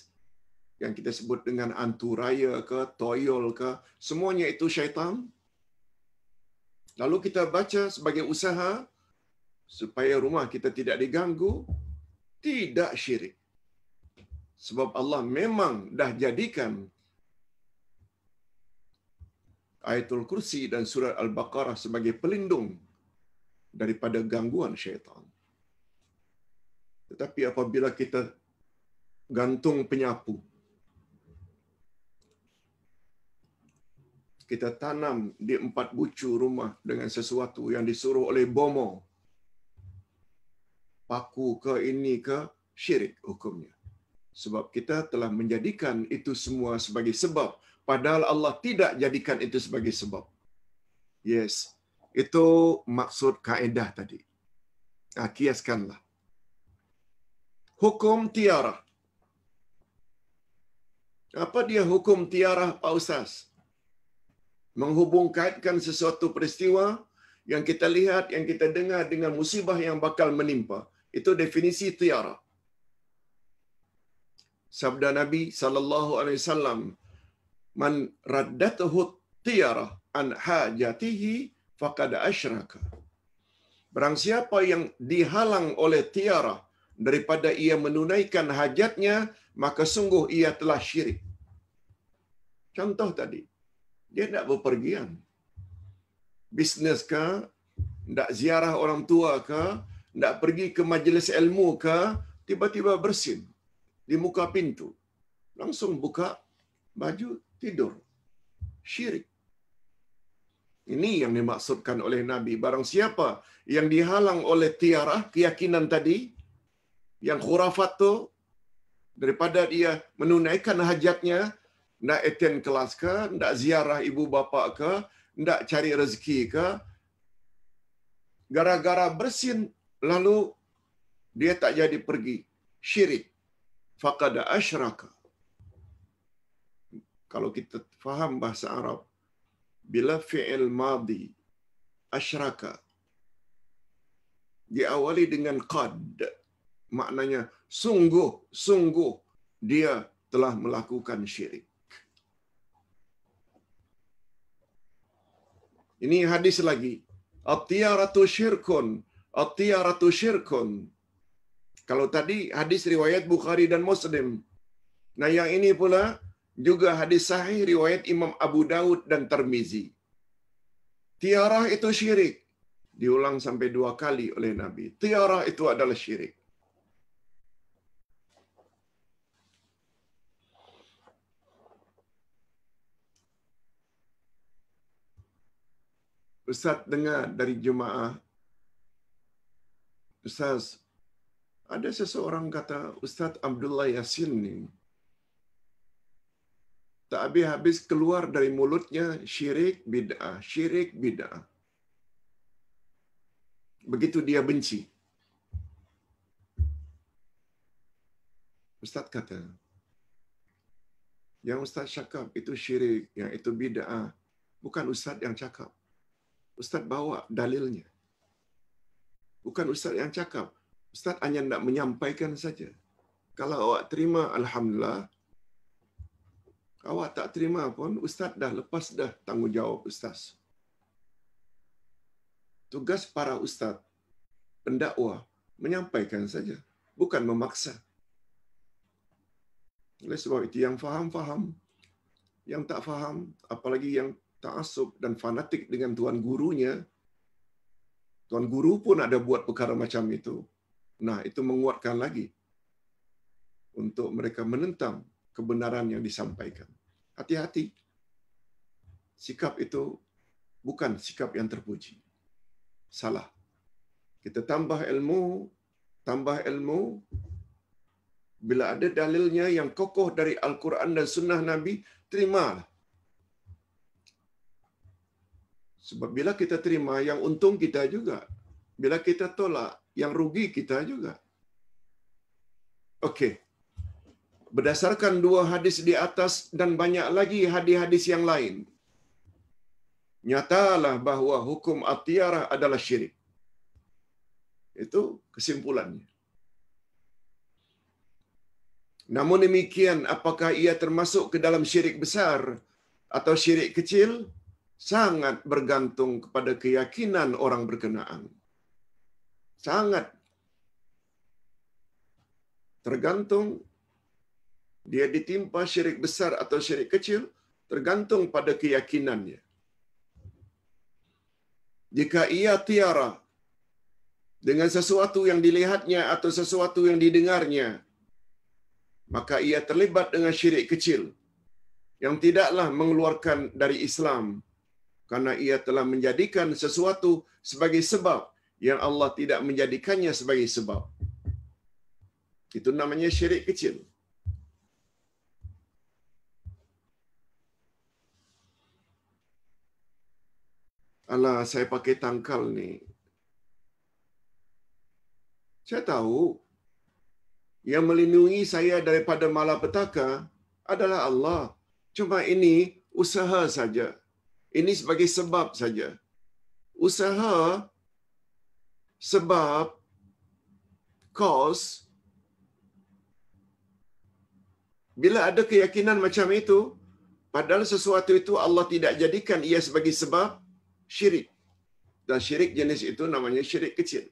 yang kita sebut dengan anturaya ke, toyol ke, semuanya itu syaitan. Lalu kita baca sebagai usaha supaya rumah kita tidak diganggu, tidak syirik. Sebab Allah memang dah jadikan ayatul kursi dan surah Al-Baqarah sebagai pelindung daripada gangguan syaitan. Tetapi apabila kita gantung penyapu, kita tanam di empat bucu rumah dengan sesuatu yang disuruh oleh bomo, paku ke ini ke syirik hukumnya. Sebab kita telah menjadikan itu semua sebagai sebab. Padahal Allah tidak jadikan itu sebagai sebab. Yes, itu maksud kaedah tadi. Ah, kiaskanlah hukum tiara. Apa dia hukum tiara, Pak Ustaz? Menghubungkaitkan sesuatu peristiwa yang kita lihat, yang kita dengar dengan musibah yang bakal menimpa. Itu definisi tiara. Sabda Nabi saw. man raddatuhu tiara an hajatihi faqad asyraka. Barang siapa yang dihalang oleh tiarah daripada ia menunaikan hajatnya, maka sungguh ia telah syirik. Contoh tadi, dia tidak berpergian. Bisnes ke, tidak ziarah orang tua ke, tidak pergi ke majlis ilmu ke, tiba-tiba bersin di muka pintu. Langsung buka baju, tidur. Syirik. Ini yang dimaksudkan oleh Nabi. Barang siapa yang dihalang oleh tiarah, keyakinan tadi, yang khurafat tu daripada dia menunaikan hajatnya nak attend kelas ke, nak ziarah ibu bapa ke, nak cari rezeki ke. Gara-gara bersin lalu dia tak jadi pergi syirik. Faqad asyraka. Kalau kita faham bahasa Arab, bila fi'il madi asyraka diawali dengan qad maknanya sungguh sungguh dia telah melakukan syirik. Ini hadis lagi. At-tiyaratu syirkun, at-tiyaratu syirkun. Kalau tadi hadis riwayat Bukhari dan Muslim. Nah, yang ini pula juga hadis sahih riwayat Imam Abu Daud dan Tirmizi. Tiarah itu syirik. Diulang sampai dua kali oleh Nabi. Tiarah itu adalah syirik. Ustaz dengar dari jemaah. Ustaz, ada seseorang kata Ustaz Abdullah Yasin ni. Tak habis-habis keluar dari mulutnya syirik bid'ah, syirik bid'ah. Begitu dia benci. Ustaz kata, yang Ustaz cakap itu syirik, yang itu bid'ah. Bukan Ustaz yang cakap. Ustaz bawa dalilnya. Bukan Ustaz yang cakap. Ustaz hanya nak menyampaikan saja. Kalau awak terima, Alhamdulillah. Awak tak terima pun, Ustaz dah lepas dah tanggungjawab Ustaz. Tugas para Ustaz, pendakwa, menyampaikan saja. Bukan memaksa. Oleh sebab itu, yang faham, faham. Yang tak faham, apalagi yang taasub dan fanatik dengan tuan gurunya, tuan guru pun ada buat perkara macam itu. Nah, itu menguatkan lagi untuk mereka menentang kebenaran yang disampaikan. Hati-hati. Sikap itu bukan sikap yang terpuji. Salah. Kita tambah ilmu, tambah ilmu. Bila ada dalilnya yang kokoh dari Al-Quran dan Sunnah Nabi, terimalah. Sebab bila kita terima, yang untung kita juga. Bila kita tolak, yang rugi kita juga. Okey. Berdasarkan dua hadis di atas dan banyak lagi hadis-hadis yang lain. Nyatalah bahawa hukum atiara adalah syirik. Itu kesimpulannya. Namun demikian, apakah ia termasuk ke dalam syirik besar atau syirik kecil? sangat bergantung kepada keyakinan orang berkenaan. Sangat tergantung dia ditimpa syirik besar atau syirik kecil tergantung pada keyakinannya. Jika ia tiara dengan sesuatu yang dilihatnya atau sesuatu yang didengarnya, maka ia terlibat dengan syirik kecil yang tidaklah mengeluarkan dari Islam karena ia telah menjadikan sesuatu sebagai sebab yang Allah tidak menjadikannya sebagai sebab. Itu namanya syirik kecil. Ala saya pakai tangkal ni. Saya tahu yang melindungi saya daripada malapetaka adalah Allah. Cuma ini usaha saja. Ini sebagai sebab saja. Usaha sebab cause bila ada keyakinan macam itu padahal sesuatu itu Allah tidak jadikan ia sebagai sebab syirik. Dan syirik jenis itu namanya syirik kecil.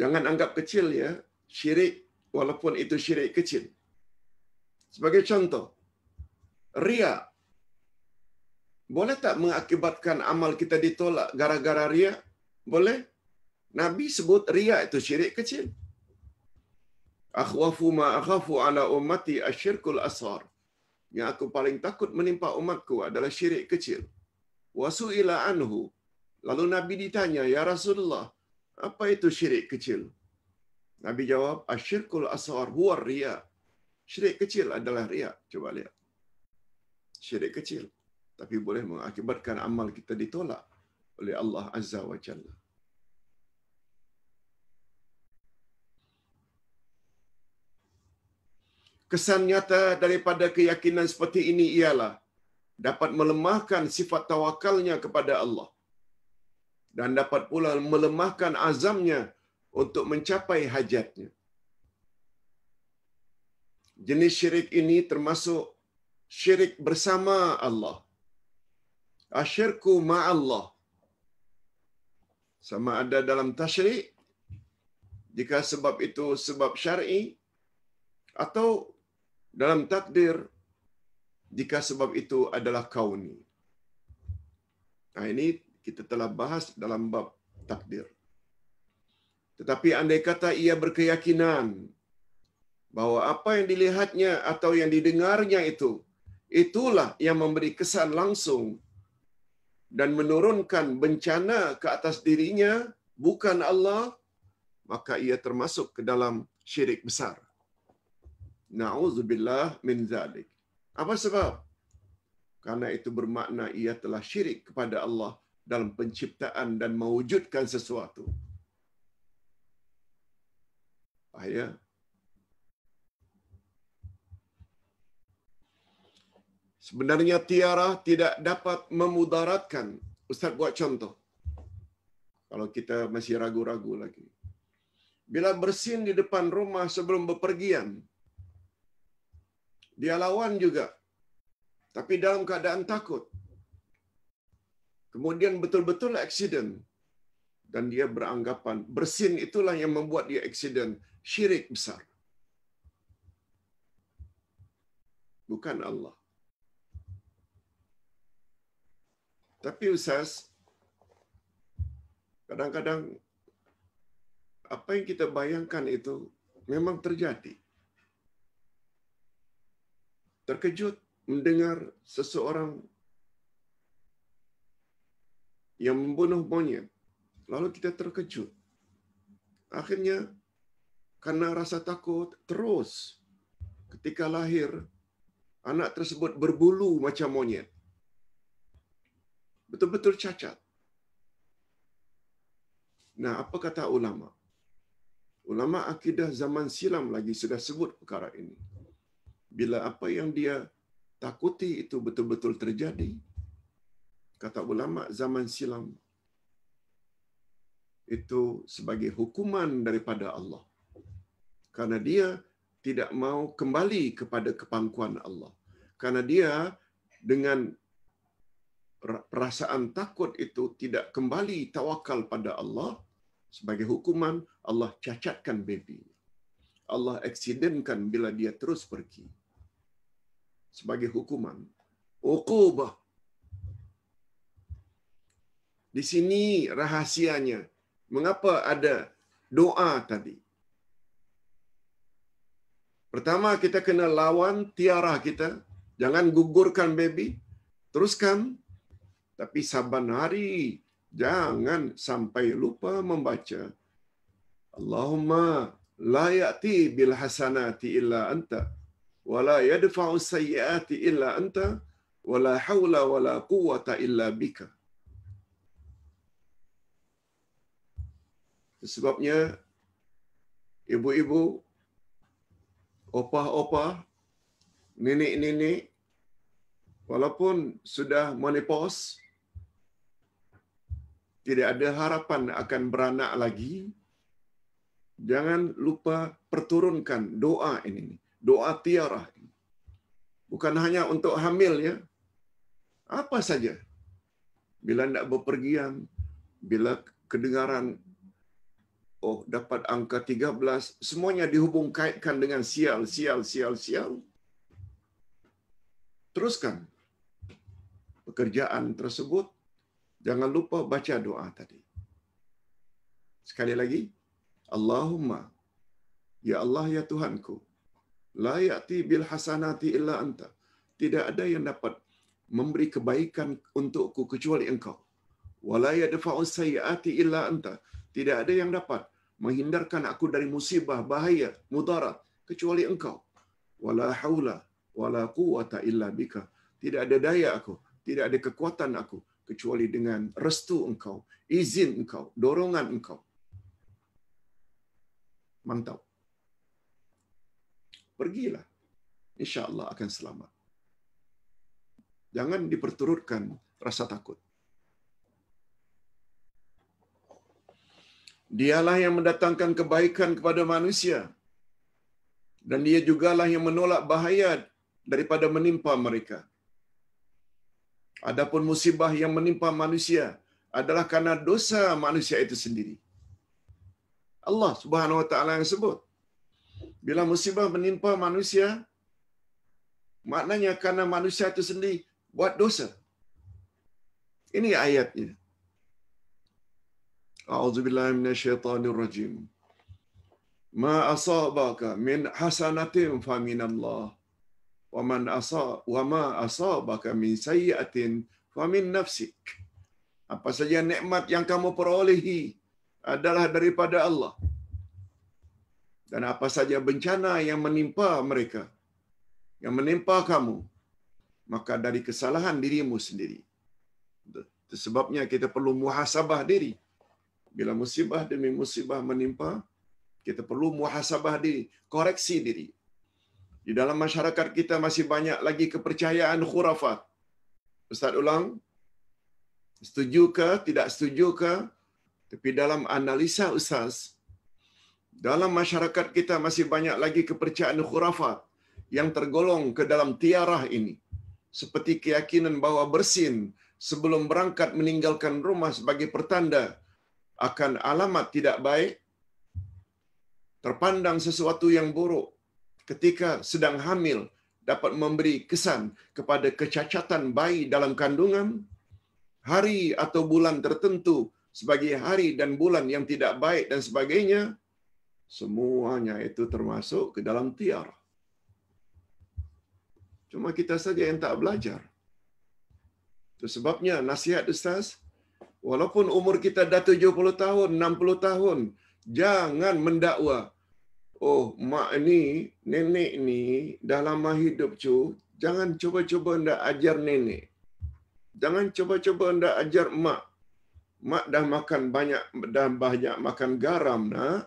Jangan anggap kecil ya syirik walaupun itu syirik kecil. Sebagai contoh, riak boleh tak mengakibatkan amal kita ditolak gara-gara ria? Boleh? Nabi sebut ria itu syirik kecil. Akhwafu ma akhafu ala ummati asyirkul asar. Yang aku paling takut menimpa umatku adalah syirik kecil. Wasu'ila anhu. Lalu Nabi ditanya, Ya Rasulullah, apa itu syirik kecil? Nabi jawab, asyirkul asar huwa ria. Syirik kecil adalah ria. Coba lihat. Syirik kecil tapi boleh mengakibatkan amal kita ditolak oleh Allah Azza wa Jalla. Kesan nyata daripada keyakinan seperti ini ialah dapat melemahkan sifat tawakalnya kepada Allah dan dapat pula melemahkan azamnya untuk mencapai hajatnya. Jenis syirik ini termasuk syirik bersama Allah asyirku ma'allah. Sama ada dalam tashrik, jika sebab itu sebab syar'i, atau dalam takdir, jika sebab itu adalah kauni. Nah ini kita telah bahas dalam bab takdir. Tetapi andai kata ia berkeyakinan bahwa apa yang dilihatnya atau yang didengarnya itu, itulah yang memberi kesan langsung dan menurunkan bencana ke atas dirinya bukan Allah maka ia termasuk ke dalam syirik besar Nauzubillah min zalik apa sebab karena itu bermakna ia telah syirik kepada Allah dalam penciptaan dan mewujudkan sesuatu bahaya Sebenarnya tiara tidak dapat memudaratkan. Ustaz buat contoh. Kalau kita masih ragu-ragu lagi. Bila bersin di depan rumah sebelum berpergian dia lawan juga. Tapi dalam keadaan takut. Kemudian betul-betul eksiden Dan dia beranggapan bersin itulah yang membuat dia eksiden Syirik besar. Bukan Allah. Tapi Ustaz, kadang-kadang apa yang kita bayangkan itu memang terjadi. Terkejut mendengar seseorang yang membunuh monyet. Lalu kita terkejut. Akhirnya karena rasa takut terus ketika lahir anak tersebut berbulu macam monyet. betul-betul cacat. Nah, apa kata ulama? Ulama akidah zaman silam lagi sudah sebut perkara ini. Bila apa yang dia takuti itu betul-betul terjadi, kata ulama zaman silam itu sebagai hukuman daripada Allah. Karena dia tidak mau kembali kepada kepangkuan Allah. Karena dia dengan perasaan takut itu tidak kembali tawakal pada Allah sebagai hukuman Allah cacatkan baby Allah eksidenkan bila dia terus pergi. Sebagai hukuman. Uqubah. Di sini rahasianya. Mengapa ada doa tadi? Pertama kita kena lawan tiarah kita. Jangan gugurkan baby. Teruskan tapi saban hari jangan sampai lupa membaca. Allahumma la ya'ti bil hasanati illa anta wa la yadfa'u sayyiati illa anta wa la hawla wa la quwwata illa bika. Sebabnya ibu-ibu opah-opah nenek-nenek walaupun sudah menopause tidak ada harapan akan beranak lagi, jangan lupa perturunkan doa ini, doa tiarah. Bukan hanya untuk hamil ya, apa saja. Bila tidak berpergian, bila kedengaran, oh dapat angka 13, semuanya dihubung kaitkan dengan sial, sial, sial, sial. Teruskan pekerjaan tersebut, jangan lupa baca doa tadi. Sekali lagi, Allahumma ya Allah ya Tuhanku, la ya'ti bil hasanati illa anta. Tidak ada yang dapat memberi kebaikan untukku kecuali Engkau. Wa la yadfa'u sayyiati illa anta. Tidak ada yang dapat menghindarkan aku dari musibah, bahaya, mudarat kecuali Engkau. Wa la haula wa la quwwata illa bika. Tidak ada daya aku, tidak ada kekuatan aku kecuali dengan restu engkau, izin engkau, dorongan engkau. Mantap. Pergilah. InsyaAllah akan selamat. Jangan diperturutkan rasa takut. Dialah yang mendatangkan kebaikan kepada manusia. Dan dia jugalah yang menolak bahaya daripada menimpa mereka. Mereka. Adapun musibah yang menimpa manusia adalah karena dosa manusia itu sendiri. Allah Subhanahu wa taala yang sebut. Bila musibah menimpa manusia maknanya karena manusia itu sendiri buat dosa. Ini ayatnya. A'udzu billahi minasyaitonir rajim. Ma asabaka min hasanatin fa minallah waman asa wama asa baka min sayyatin fa min apa saja nikmat yang kamu perolehi adalah daripada Allah dan apa saja bencana yang menimpa mereka yang menimpa kamu maka dari kesalahan dirimu sendiri sebabnya kita perlu muhasabah diri bila musibah demi musibah menimpa kita perlu muhasabah diri koreksi diri di dalam masyarakat kita masih banyak lagi kepercayaan khurafat. Ustaz ulang, setuju ke tidak setuju ke? Tapi dalam analisa Ustaz, dalam masyarakat kita masih banyak lagi kepercayaan khurafat yang tergolong ke dalam tiarah ini. Seperti keyakinan bahwa bersin sebelum berangkat meninggalkan rumah sebagai pertanda akan alamat tidak baik, terpandang sesuatu yang buruk, ketika sedang hamil dapat memberi kesan kepada kecacatan bayi dalam kandungan, hari atau bulan tertentu sebagai hari dan bulan yang tidak baik dan sebagainya, semuanya itu termasuk ke dalam tiara. Cuma kita saja yang tak belajar. Itu sebabnya nasihat Ustaz, walaupun umur kita dah 70 tahun, 60 tahun, jangan mendakwa oh mak ni, nenek ni dah lama hidup cu, jangan cuba-cuba anda ajar nenek. Jangan cuba-cuba anda ajar mak. Mak dah makan banyak dan banyak makan garam nak.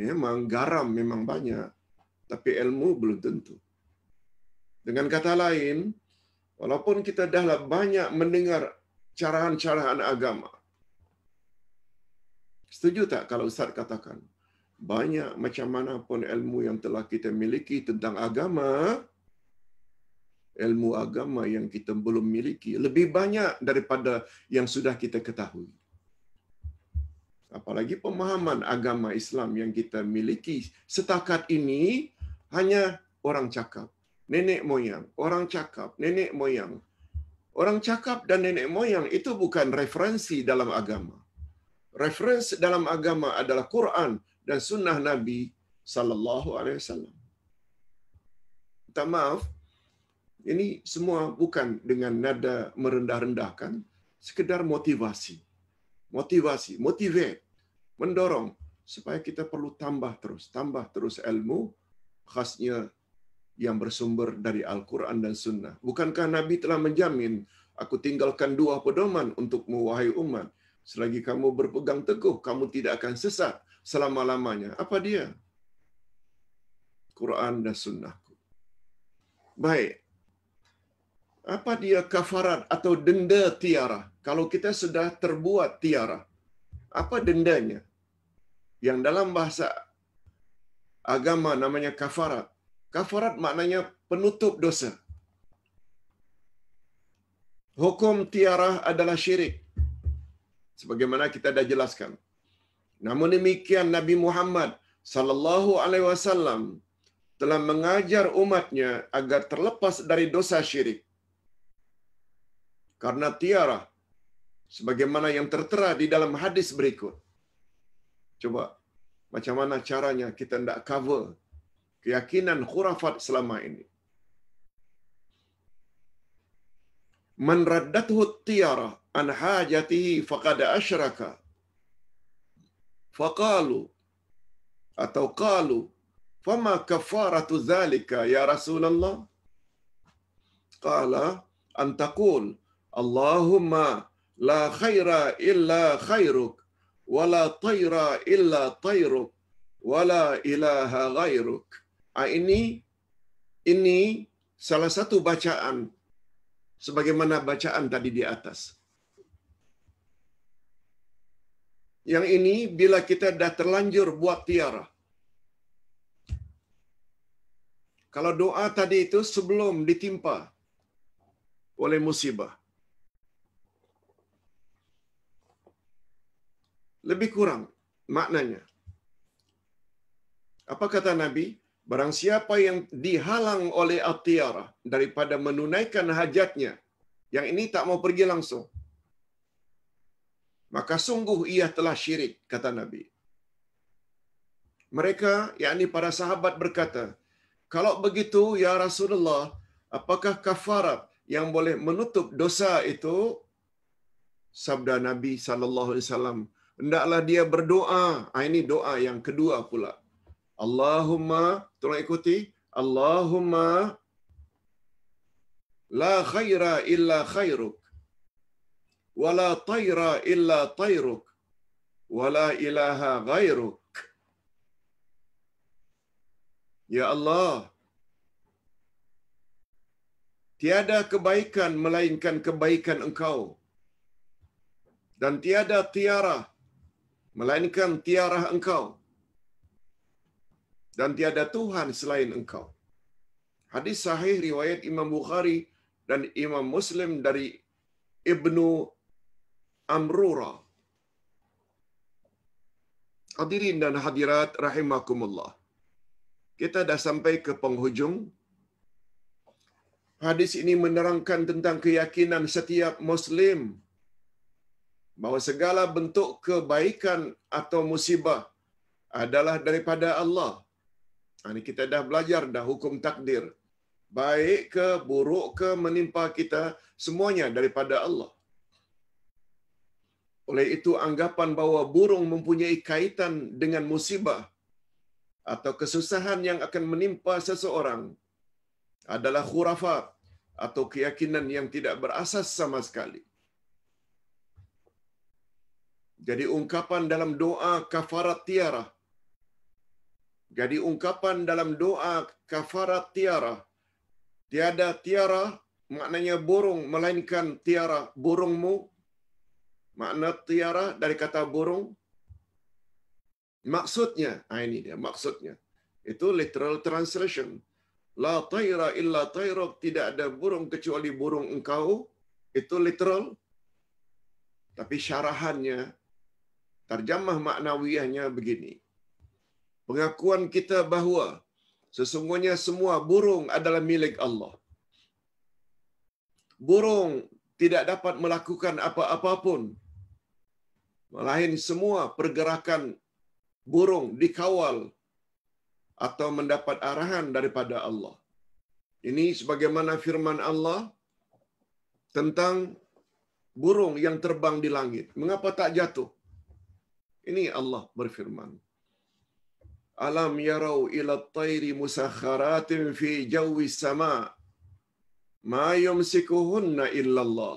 Memang garam memang banyak, tapi ilmu belum tentu. Dengan kata lain, walaupun kita dah lah banyak mendengar carahan-carahan agama, setuju tak kalau Ustaz katakan, banyak macam mana pun ilmu yang telah kita miliki tentang agama, ilmu agama yang kita belum miliki lebih banyak daripada yang sudah kita ketahui. Apalagi pemahaman agama Islam yang kita miliki setakat ini hanya orang cakap. Nenek moyang, orang cakap, nenek moyang. Orang cakap dan nenek moyang itu bukan referensi dalam agama. Referensi dalam agama adalah Quran dan sunnah Nabi sallallahu alaihi wasallam. Minta maaf. Ini semua bukan dengan nada merendah-rendahkan, sekedar motivasi. Motivasi, motivate, mendorong supaya kita perlu tambah terus, tambah terus ilmu khasnya yang bersumber dari Al-Quran dan Sunnah. Bukankah Nabi telah menjamin, aku tinggalkan dua pedoman untuk wahai umat. Selagi kamu berpegang teguh, kamu tidak akan sesat selama-lamanya. Apa dia? Quran dan sunnahku. Baik. Apa dia kafarat atau denda tiara? Kalau kita sudah terbuat tiara, apa dendanya? Yang dalam bahasa agama namanya kafarat. Kafarat maknanya penutup dosa. Hukum tiara adalah syirik. Sebagaimana kita dah jelaskan. Namun demikian Nabi Muhammad sallallahu alaihi wasallam telah mengajar umatnya agar terlepas dari dosa syirik. Karena tiara sebagaimana yang tertera di dalam hadis berikut. Coba macam mana caranya kita tidak cover keyakinan khurafat selama ini. Man raddathu tiara an hajatihi faqad asyraka Fakalu atau qalu fama kafaratu zalka ya rasulullah qala antakul allahumma la khaira illa khairuk walla tayra illa tayruk walla ilaha ghairuk ah, ini ini salah satu bacaan sebagaimana bacaan tadi di atas yang ini bila kita dah terlanjur buat tiara. Kalau doa tadi itu sebelum ditimpa oleh musibah. Lebih kurang maknanya. Apa kata Nabi? Barang siapa yang dihalang oleh atiara daripada menunaikan hajatnya. Yang ini tak mau pergi langsung maka sungguh ia telah syirik kata nabi mereka yakni para sahabat berkata kalau begitu ya rasulullah apakah kafarat yang boleh menutup dosa itu sabda nabi sallallahu alaihi wasallam hendaklah dia berdoa ah, ini doa yang kedua pula Allahumma tolong ikuti Allahumma la khaira illa khairuk ولا طير illa طيرك ولا ilaha ghairuk. Ya Allah, Tiada kebaikan melainkan kebaikan engkau. Dan tiada tiara melainkan tiara engkau. Dan tiada Tuhan selain engkau. Hadis sahih riwayat Imam Bukhari dan Imam Muslim dari Ibnu amrura. Hadirin dan hadirat rahimakumullah. Kita dah sampai ke penghujung. Hadis ini menerangkan tentang keyakinan setiap muslim bahawa segala bentuk kebaikan atau musibah adalah daripada Allah. Ini ha, kita dah belajar dah hukum takdir. Baik ke buruk ke menimpa kita semuanya daripada Allah. Oleh itu anggapan bahwa burung mempunyai kaitan dengan musibah atau kesusahan yang akan menimpa seseorang adalah khurafat atau keyakinan yang tidak berasas sama sekali. Jadi ungkapan dalam doa kafarat tiara. Jadi ungkapan dalam doa kafarat tiara. Tiada tiara maknanya burung melainkan tiara burungmu makna tiara dari kata burung maksudnya ah ini dia maksudnya itu literal translation la taira illa tayra tidak ada burung kecuali burung engkau itu literal tapi syarahannya terjemah maknawiyahnya begini pengakuan kita bahwa sesungguhnya semua burung adalah milik Allah burung tidak dapat melakukan apa apapun Melain semua pergerakan burung dikawal atau mendapat arahan daripada Allah. Ini sebagaimana firman Allah tentang burung yang terbang di langit. Mengapa tak jatuh? Ini Allah berfirman. Alam yarau ila tairi musakharatin fi jawi sama ma yumsikuhunna illallah.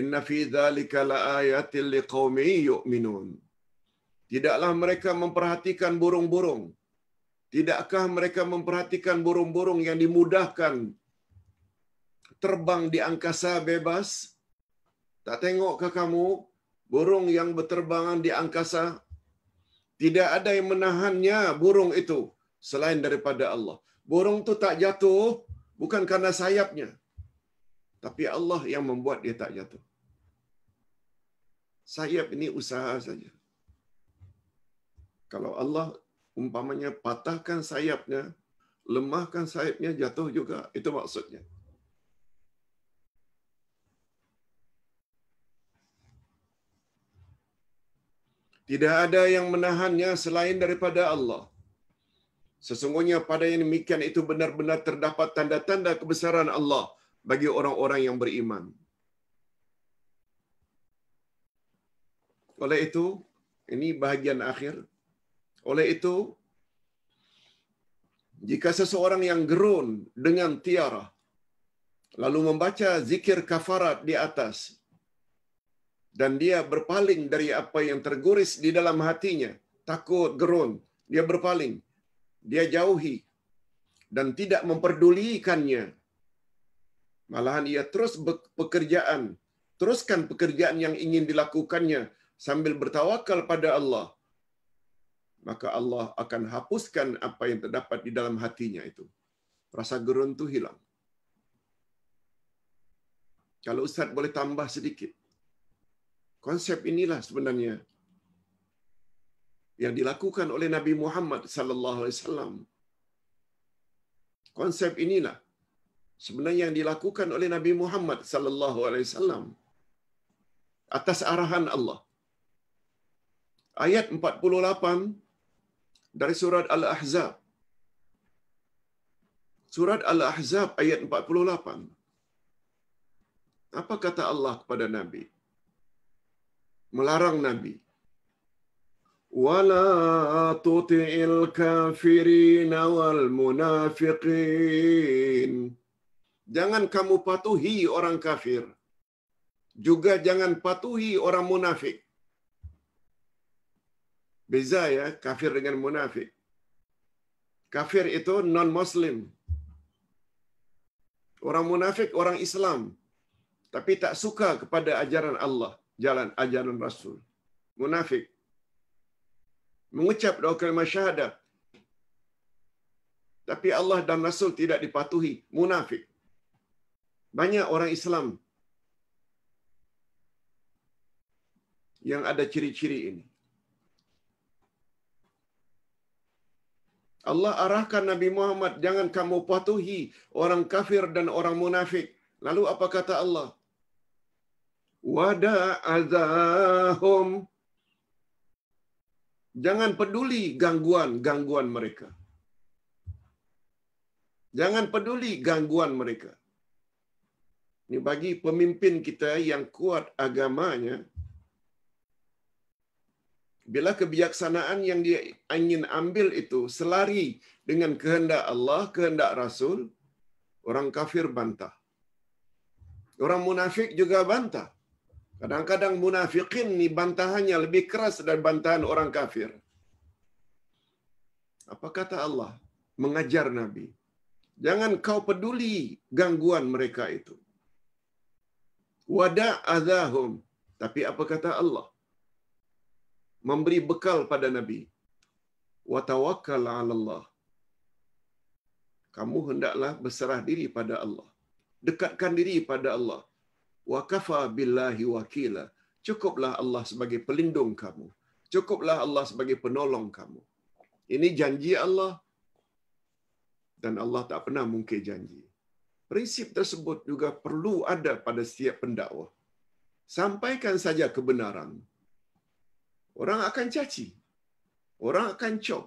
Inna fi dhalika laayatil liqaumi yu'minun. Tidaklah mereka memperhatikan burung-burung. Tidakkah mereka memperhatikan burung-burung yang dimudahkan terbang di angkasa bebas? Tak tengok ke kamu burung yang berterbangan di angkasa? Tidak ada yang menahannya burung itu selain daripada Allah. Burung itu tak jatuh bukan karena sayapnya, tapi Allah yang membuat dia tak jatuh. Sayap ini usaha saja. Kalau Allah umpamanya patahkan sayapnya, lemahkan sayapnya, jatuh juga. Itu maksudnya. Tidak ada yang menahannya selain daripada Allah. Sesungguhnya pada yang demikian itu benar-benar terdapat tanda-tanda kebesaran Allah bagi orang-orang yang beriman. Oleh itu, ini bahagian akhir. Oleh itu, jika seseorang yang gerun dengan tiara, lalu membaca zikir kafarat di atas, dan dia berpaling dari apa yang terguris di dalam hatinya, takut gerun, dia berpaling, dia jauhi, dan tidak memperdulikannya, Malahan ia terus pekerjaan, teruskan pekerjaan yang ingin dilakukannya sambil bertawakal pada Allah. Maka Allah akan hapuskan apa yang terdapat di dalam hatinya itu. Rasa gerun itu hilang. Kalau Ustaz boleh tambah sedikit. Konsep inilah sebenarnya yang dilakukan oleh Nabi Muhammad sallallahu alaihi wasallam. Konsep inilah sebenarnya yang dilakukan oleh Nabi Muhammad sallallahu alaihi wasallam atas arahan Allah. Ayat 48 dari surat Al-Ahzab. Surat Al-Ahzab ayat 48. Apa kata Allah kepada Nabi? Melarang Nabi. Wala tuti'il kafirina wal munafiqin jangan kamu patuhi orang kafir. Juga jangan patuhi orang munafik. Beza ya, kafir dengan munafik. Kafir itu non-muslim. Orang munafik, orang Islam. Tapi tak suka kepada ajaran Allah, jalan ajaran Rasul. Munafik. Mengucap doa kalimah syahadat. Tapi Allah dan Rasul tidak dipatuhi. Munafik banyak orang Islam yang ada ciri-ciri ini. Allah arahkan Nabi Muhammad, jangan kamu patuhi orang kafir dan orang munafik. Lalu apa kata Allah? Wada azahum. Jangan peduli gangguan-gangguan mereka. Jangan peduli gangguan mereka. Ini bagi pemimpin kita yang kuat agamanya, bila kebijaksanaan yang dia ingin ambil itu selari dengan kehendak Allah, kehendak Rasul, orang kafir bantah. Orang munafik juga bantah. Kadang-kadang munafikin ni bantahannya lebih keras dari bantahan orang kafir. Apa kata Allah? Mengajar Nabi. Jangan kau peduli gangguan mereka itu wada azahum tapi apa kata Allah memberi bekal pada nabi wa ala Allah kamu hendaklah berserah diri pada Allah dekatkan diri pada Allah wa kafa billahi wakila cukuplah Allah sebagai pelindung kamu cukuplah Allah sebagai penolong kamu ini janji Allah dan Allah tak pernah mungkir janji prinsip tersebut juga perlu ada pada setiap pendakwa. Sampaikan saja kebenaran. Orang akan caci. Orang akan cop.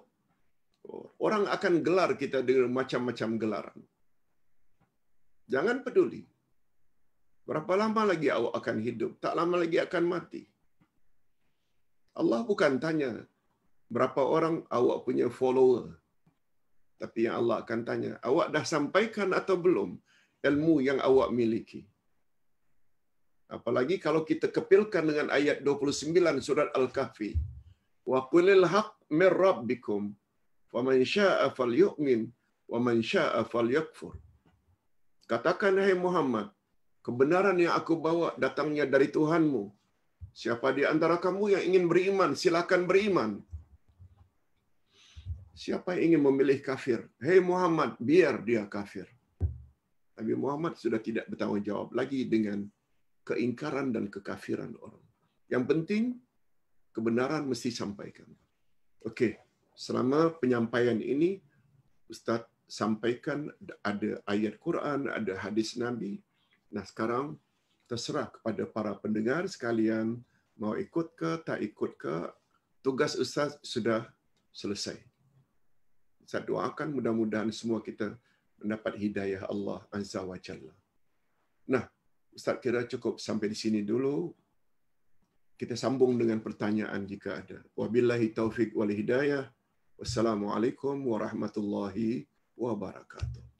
Orang akan gelar kita dengan macam-macam gelaran. Jangan peduli. Berapa lama lagi awak akan hidup? Tak lama lagi akan mati. Allah bukan tanya berapa orang awak punya follower. Tapi yang Allah akan tanya, awak dah sampaikan atau belum? ilmu yang awak miliki. Apalagi kalau kita kepilkan dengan ayat 29 surat Al-Kahfi. Wa qulil haq mir rabbikum wa man syaa'a falyu'min wa man syaa'a falyakfur. Katakan hai Muhammad, kebenaran yang aku bawa datangnya dari Tuhanmu. Siapa di antara kamu yang ingin beriman, silakan beriman. Siapa yang ingin memilih kafir? Hei Muhammad, biar dia kafir. Nabi Muhammad sudah tidak bertanggungjawab lagi dengan keingkaran dan kekafiran orang. Yang penting, kebenaran mesti sampaikan. Okey, selama penyampaian ini, Ustaz sampaikan ada ayat Quran, ada hadis Nabi. Nah sekarang, terserah kepada para pendengar sekalian, mau ikut ke, tak ikut ke, tugas Ustaz sudah selesai. Saya doakan mudah-mudahan semua kita mendapat hidayah Allah Azza wa Jalla. Nah, Ustaz kira cukup sampai di sini dulu. Kita sambung dengan pertanyaan jika ada. Wabillahi taufik wal hidayah. Wassalamualaikum warahmatullahi wabarakatuh.